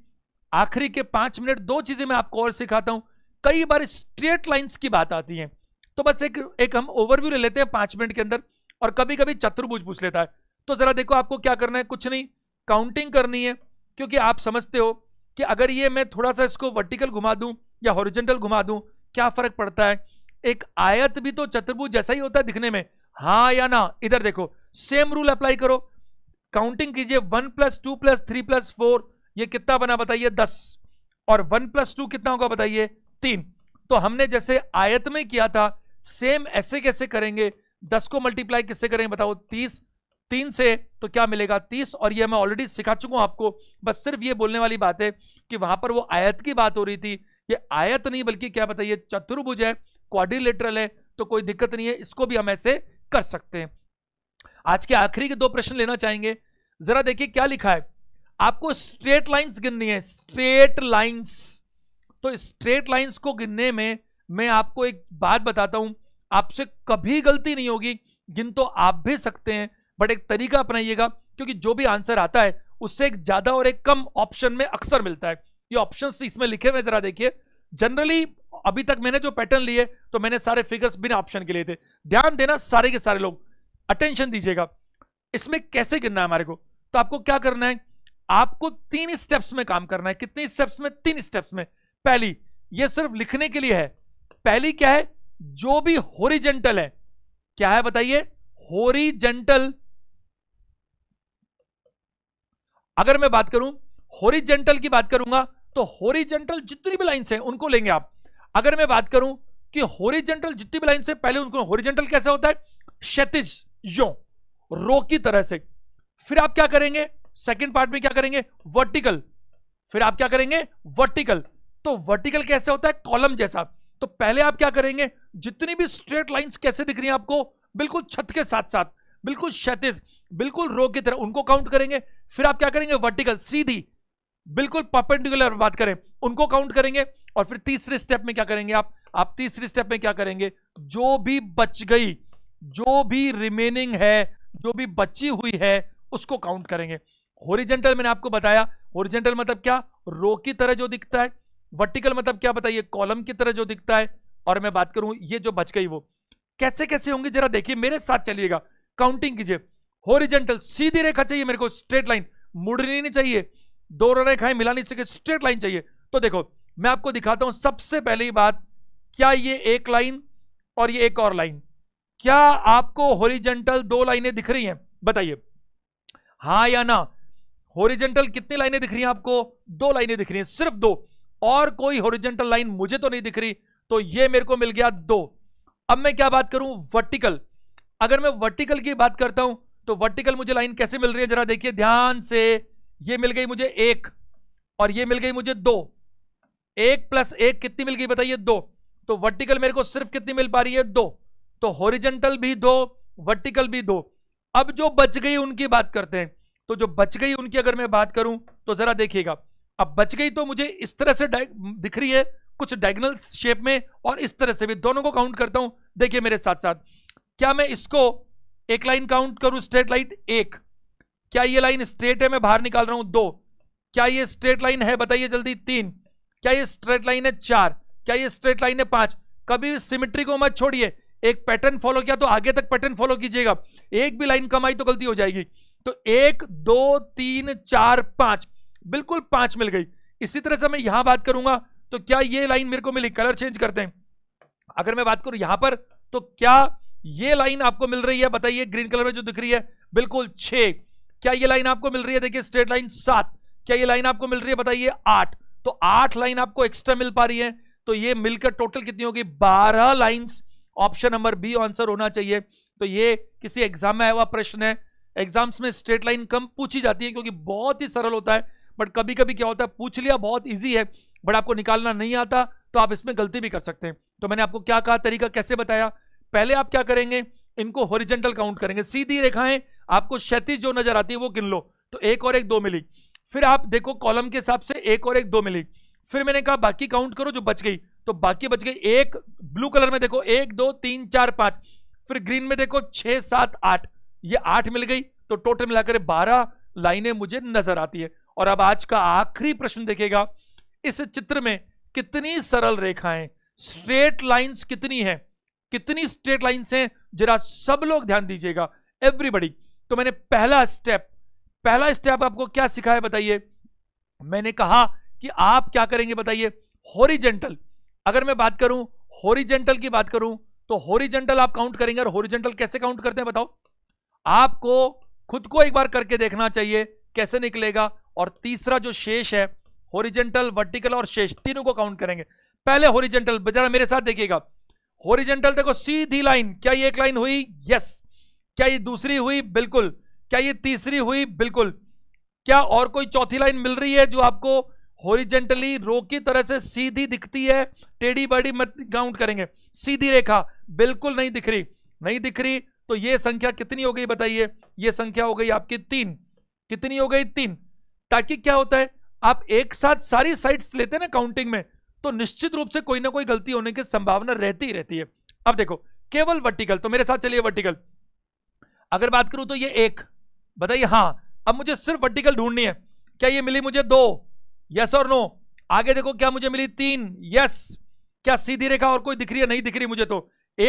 आखिरी के पांच मिनट दो चीजें मैं आपको और सिखाता हूं कई बार स्ट्रेट लाइन्स की बात आती है तो बस एक एक हम ओवरव्यू ले लेते हैं पांच मिनट के अंदर और कभी कभी चतुर्भुज पूछ लेता है तो जरा देखो आपको क्या करना है कुछ नहीं काउंटिंग करनी है क्योंकि आप समझते हो कि अगर ये मैं थोड़ा सा इसको वर्टिकल घुमा दूं या हॉरिजेंटल घुमा दूं क्या फर्क पड़ता है एक आयत भी तो चतुर्भुज जैसा ही होता है दिखने में हाँ या ना इधर देखो सेम रूल अप्लाई करो काउंटिंग कीजिए one plus two plus three plus four ये कितना बना बताइए दस और वन प्लस टू कितना होगा बताइए तीन तो हमने जैसे आयत में किया था सेम ऐसे कैसे करेंगे दस को मल्टीप्लाई किससे करें बताओ तीस तीन से तो क्या मिलेगा तीस और ये मैं ऑलरेडी सिखा चुका हूं आपको बस सिर्फ ये बोलने वाली बात है कि वहां पर वो आयत की बात हो रही थी ये आयत नहीं बल्कि क्या बताइए चतुर्भुज है क्वाड्रिलेटरल है तो कोई दिक्कत नहीं है इसको भी हम ऐसे कर सकते हैं आज के आखिरी के दो प्रश्न लेना चाहेंगे जरा देखिए क्या लिखा है आपको स्ट्रेट लाइंस गिननी है स्ट्रेट लाइंस तो स्ट्रेट लाइंस को गिनने में मैं आपको एक बात बताता हूं आपसे कभी गलती नहीं होगी गिन तो आप भी सकते हैं बट एक तरीका अपनाइएगा क्योंकि जो भी आंसर आता है उससे एक ज्यादा और एक कम ऑप्शन में अक्सर मिलता है ये ऑप्शंस इसमें लिखे हुए जरा देखिए जनरली अभी तक मैंने जो पैटर्न लिए तो मैंने सारे फिगर्स बिना ऑप्शन के लिए थे ध्यान देना सारे के सारे लोग अटेंशन दीजिएगा इसमें कैसे गिनना है हमारे को तो आपको क्या करना है आपको तीन स्टेप्स में काम करना है कितनी स्टेप्स में तीन स्टेप्स में पहली ये सिर्फ लिखने के लिए है पहली क्या है जो भी होरिजेंटल है क्या है बताइए होरिजेंटल अगर मैं बात करूं होरिजेंटल की बात करूंगा तो होरिजेंटल जितनी भी लाइंस हैं उनको लेंगे आप अगर मैं बात करूं कि होरिजेंटल जितनी भी लाइंस है पहले उनको होरिजेंटल कैसे होता है क्षतिज यो रो की तरह से फिर आप क्या करेंगे सेकंड पार्ट में क्या करेंगे वर्टिकल फिर आप क्या करेंगे वर्टिकल तो वर्टिकल कैसे होता है कॉलम जैसा तो पहले आप क्या करेंगे जितनी भी स्ट्रेट लाइंस कैसे दिख रही हैं आपको बिल्कुल छत के साथ साथ बिल्कुल क्षतिज बिल्कुल रो की तरह उनको काउंट करेंगे फिर आप क्या करेंगे वर्टिकल सीधी बिल्कुल पर्पेंडिकुलर बात करें उनको काउंट करेंगे और फिर तीसरे स्टेप में क्या करेंगे आप आप तीसरे स्टेप में क्या करेंगे जो भी बच गई जो भी रिमेनिंग है जो भी बची हुई है उसको काउंट करेंगे होरिजेंटल मैंने आपको बताया होरिजेंटल मतलब क्या रो की तरह जो दिखता है वर्टिकल मतलब क्या बताइए कॉलम की तरह जो दिखता है और मैं बात करूं ये जो बच गई वो कैसे कैसे होंगे जरा देखिए मेरे साथ चलिएगा काउंटिंग कीजिए होरिजेंटल सीधी रेखा चाहिए मेरे को स्ट्रेट लाइन मुड़नी नहीं चाहिए दो रेखाएं मिलानी चाहिए स्ट्रेट लाइन चाहिए तो देखो मैं आपको दिखाता हूं सबसे पहली बात क्या ये एक लाइन और ये एक और लाइन क्या आपको होरिजेंटल दो लाइनें दिख रही हैं बताइए हाँ या ना होरिजेंटल कितनी लाइनें दिख रही हैं आपको दो लाइनें दिख रही हैं सिर्फ दो और कोई होरिजेंटल लाइन मुझे तो नहीं दिख रही तो ये मेरे को मिल गया दो अब मैं क्या बात करूं वर्टिकल अगर मैं वर्टिकल की बात करता हूं तो वर्टिकल मुझे लाइन कैसे मिल रही है जरा देखिए ध्यान से ये मिल गई मुझे एक और ये मिल गई मुझे दो एक प्लस एक कितनी मिल गई बताइए दो तो वर्टिकल मेरे को सिर्फ कितनी मिल पा रही है दो तो होरिजेंटल भी दो वर्टिकल भी दो अब जो बच गई उनकी बात करते हैं तो जो बच गई उनकी अगर मैं बात करूं तो जरा देखिएगा अब बच गई तो मुझे इस तरह से दिख रही है कुछ डायगनल शेप में और इस तरह से भी दोनों को काउंट करता हूं देखिए मेरे साथ साथ क्या मैं इसको एक लाइन काउंट करूं स्ट्रेट लाइन एक क्या ये लाइन स्ट्रेट है मैं बाहर निकाल रहा हूं दो क्या ये स्ट्रेट लाइन है बताइए जल्दी तीन क्या ये स्ट्रेट लाइन है चार क्या ये स्ट्रेट लाइन है पांच कभी सिमिट्री को मत छोड़िए एक पैटर्न फॉलो किया तो आगे तक पैटर्न फॉलो कीजिएगा एक भी लाइन कमाई तो गलती हो जाएगी तो एक दो तीन चार पांच बिल्कुल पांच मिल गई इसी तरह से मैं यहां बात करूंगा तो क्या ये लाइन मेरे को मिली कलर चेंज करते हैं अगर मैं बात करूं यहां पर तो क्या ये लाइन आपको मिल रही है बताइए ग्रीन कलर में जो दिख रही है बिल्कुल छे क्या ये लाइन आपको मिल रही है देखिए स्ट्रेट लाइन सात क्या ये लाइन आपको मिल रही है बताइए आठ तो आठ लाइन आपको एक्स्ट्रा मिल पा रही है तो ये मिलकर टोटल कितनी होगी बारह lines option number B answer होना चाहिए तो ये किसी एग्जाम में आया हुआ प्रश्न है एग्जाम्स में स्ट्रेट लाइन कम पूछी जाती है क्योंकि बहुत ही सरल होता है बट कभी कभी क्या होता है पूछ लिया बहुत ईजी है बट आपको निकालना नहीं आता तो आप इसमें गलती भी कर सकते हैं तो मैंने आपको क्या कहा तरीका कैसे बताया पहले आप क्या करेंगे इनको होरिजेंटल काउंट करेंगे सीधी रेखाएं आपको क्षतिज जो नजर आती है वो गिन लो तो एक और एक दो मिली फिर आप देखो कॉलम के हिसाब से एक और एक दो मिली फिर मैंने कहा बाकी काउंट करो जो बच गई तो बाकी बच गई एक ब्लू कलर में देखो एक दो तीन चार पांच फिर ग्रीन में देखो छह सात आठ ये आठ मिल गई तो टोटल मिलाकर बारह लाइनें मुझे नजर आती है और अब आज का आखिरी प्रश्न देखेगा इस चित्र में कितनी सरल रेखाएं स्ट्रेट लाइंस कितनी है कितनी स्ट्रेट लाइंस हैं जरा सब लोग ध्यान दीजिएगा एवरीबडी तो मैंने पहला स्टेप पहला स्टेप आपको क्या सिखाया बताइए मैंने कहा कि आप क्या करेंगे बताइए होरिजेंटल अगर मैं बात करूं होरिजेंटल की बात करूं तो होरिजेंटल आप काउंट करेंगे और होरिजेंटल कैसे काउंट करते हैं बताओ आपको खुद को एक बार करके देखना चाहिए कैसे निकलेगा और तीसरा जो शेष है होरिजेंटल वर्टिकल और शेष तीनों को काउंट करेंगे पहले होरिजेंटल जरा मेरे साथ देखिएगा होरिजेंटल देखो सीधी लाइन क्या ये एक लाइन हुई यस क्या ये दूसरी हुई बिल्कुल क्या ये तीसरी हुई बिल्कुल क्या और कोई चौथी लाइन मिल रही है जो आपको होरिजेंटली रो की तरह से सीधी दिखती है टेढ़ी बड़ी मत काउंट करेंगे सीधी रेखा बिल्कुल नहीं दिख रही नहीं दिख रही तो ये संख्या कितनी हो गई बताइए ये संख्या हो गई आपकी तीन कितनी हो गई तीन ताकि क्या होता है आप एक साथ सारी साइट्स लेते हैं ना काउंटिंग में तो निश्चित रूप से कोई ना कोई गलती होने की संभावना रहती ही रहती है अब देखो केवल वर्टिकल तो मेरे साथ चलिए वर्टिकल अगर बात करूं तो ये एक बताइए हाँ अब मुझे सिर्फ वर्टिकल ढूंढनी है क्या ये मिली मुझे दो यस और नो आगे देखो क्या मुझे मिली तीन यस क्या सीधी रेखा और कोई दिख रही है नहीं दिख रही मुझे तो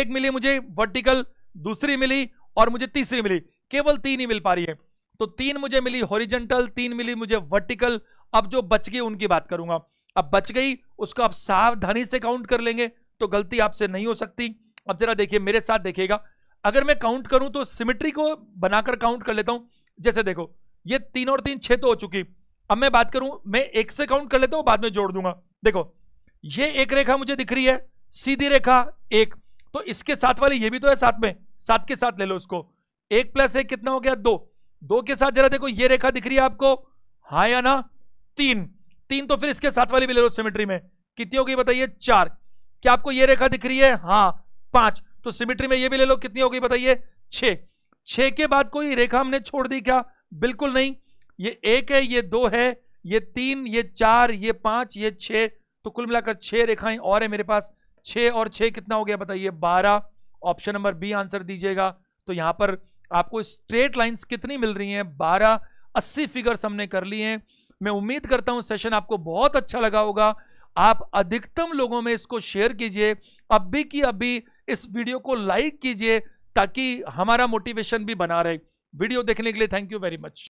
एक मिली मुझे वर्टिकल दूसरी मिली और मुझे तीसरी मिली केवल तीन ही मिल पा रही है तो तीन मुझे मिली हॉरिजेंटल तीन मिली मुझे वर्टिकल अब जो बच गई उनकी बात करूंगा अब बच गई उसको आप सावधानी से काउंट कर लेंगे तो गलती आपसे नहीं हो सकती अब जरा देखिए मेरे साथ देखिएगा अगर मैं काउंट करूं तो सिमिट्री को बनाकर काउंट कर लेता हूं जैसे देखो ये तीन और तीन छह तो हो चुकी अब मैं बात करूं मैं एक से काउंट कर लेता हूं बाद में जोड़ दूंगा देखो ये एक रेखा मुझे दिख रही है सीधी रेखा एक तो इसके साथ वाली ये भी तो है साथ में सात के साथ ले लो उसको एक प्लस एक कितना हो गया दो दो के साथ जरा देखो ये रेखा दिख रही है आपको हा या ना तीन तीन तो फिर इसके साथ वाली भी ले लो सिमिट्री में कितनी होगी बताइए चार क्या आपको ये रेखा दिख रही है हाँ पांच तो सिमिट्री में ये भी ले लो कितनी होगी बताइए छ छ के बाद कोई रेखा हमने छोड़ दी क्या बिल्कुल नहीं ये एक है ये दो है ये तीन ये चार ये पांच ये छ तो कुल मिलाकर छह रेखाएं और है मेरे पास छ और छः कितना हो गया बताइए बारह ऑप्शन नंबर बी आंसर दीजिएगा तो यहां पर आपको स्ट्रेट लाइंस कितनी मिल रही हैं बारह अस्सी फिगर्स हमने कर लिए हैं मैं उम्मीद करता हूं सेशन आपको बहुत अच्छा लगा होगा आप अधिकतम लोगों में इसको शेयर कीजिए अभी की अभी इस वीडियो को लाइक कीजिए ताकि हमारा मोटिवेशन भी बना रहे वीडियो देखने के लिए थैंक यू वेरी मच